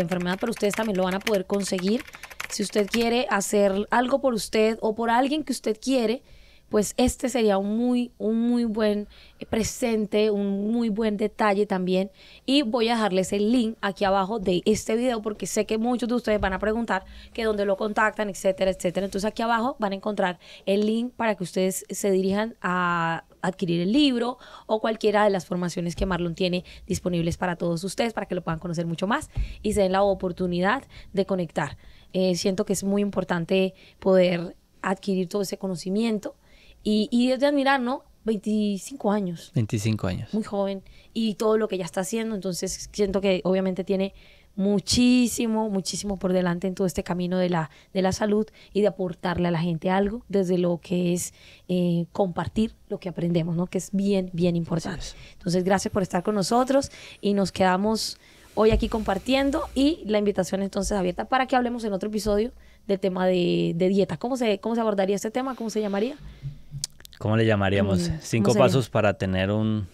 enfermedad, pero ustedes también lo van a poder conseguir. Si usted quiere hacer algo por usted o por alguien que usted quiere, pues este sería un muy, un muy buen eh, presente, un muy buen detalle también. Y voy a dejarles el link aquí abajo de este video porque sé que muchos de ustedes van a preguntar que dónde lo contactan, etcétera, etcétera. Entonces aquí abajo van a encontrar el link para que ustedes se dirijan a adquirir el libro o cualquiera de las formaciones que Marlon tiene disponibles para todos ustedes para que lo puedan conocer mucho más y se den la oportunidad de conectar. Eh, siento que es muy importante poder adquirir todo ese conocimiento y, y es admirar, ¿no? 25 años. 25 años. Muy joven y todo lo que ya está haciendo, entonces siento que obviamente tiene muchísimo, muchísimo por delante en todo este camino de la, de la salud y de aportarle a la gente algo desde lo que es eh, compartir lo que aprendemos, ¿no? que es bien, bien importante. Entonces, gracias por estar con nosotros y nos quedamos hoy aquí compartiendo y la invitación entonces abierta para que hablemos en otro episodio del tema de, dieta. ¿Cómo se, ¿Cómo se abordaría este tema? ¿Cómo se llamaría? ¿Cómo le llamaríamos? Mm, Cinco pasos para tener un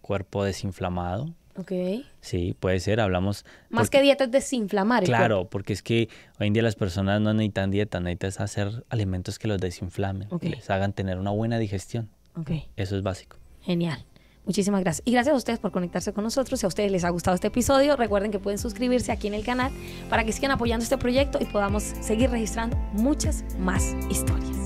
cuerpo desinflamado Ok. Sí, puede ser, hablamos... Más que dietas desinflamar. Claro, porque es que hoy en día las personas no necesitan dieta, necesitan hacer alimentos que los desinflamen, que les hagan tener una buena digestión. Ok. Eso es básico. Genial. Muchísimas gracias. Y gracias a ustedes por conectarse con nosotros. Si a ustedes les ha gustado este episodio, recuerden que pueden suscribirse aquí en el canal para que sigan apoyando este proyecto y podamos seguir registrando muchas más historias.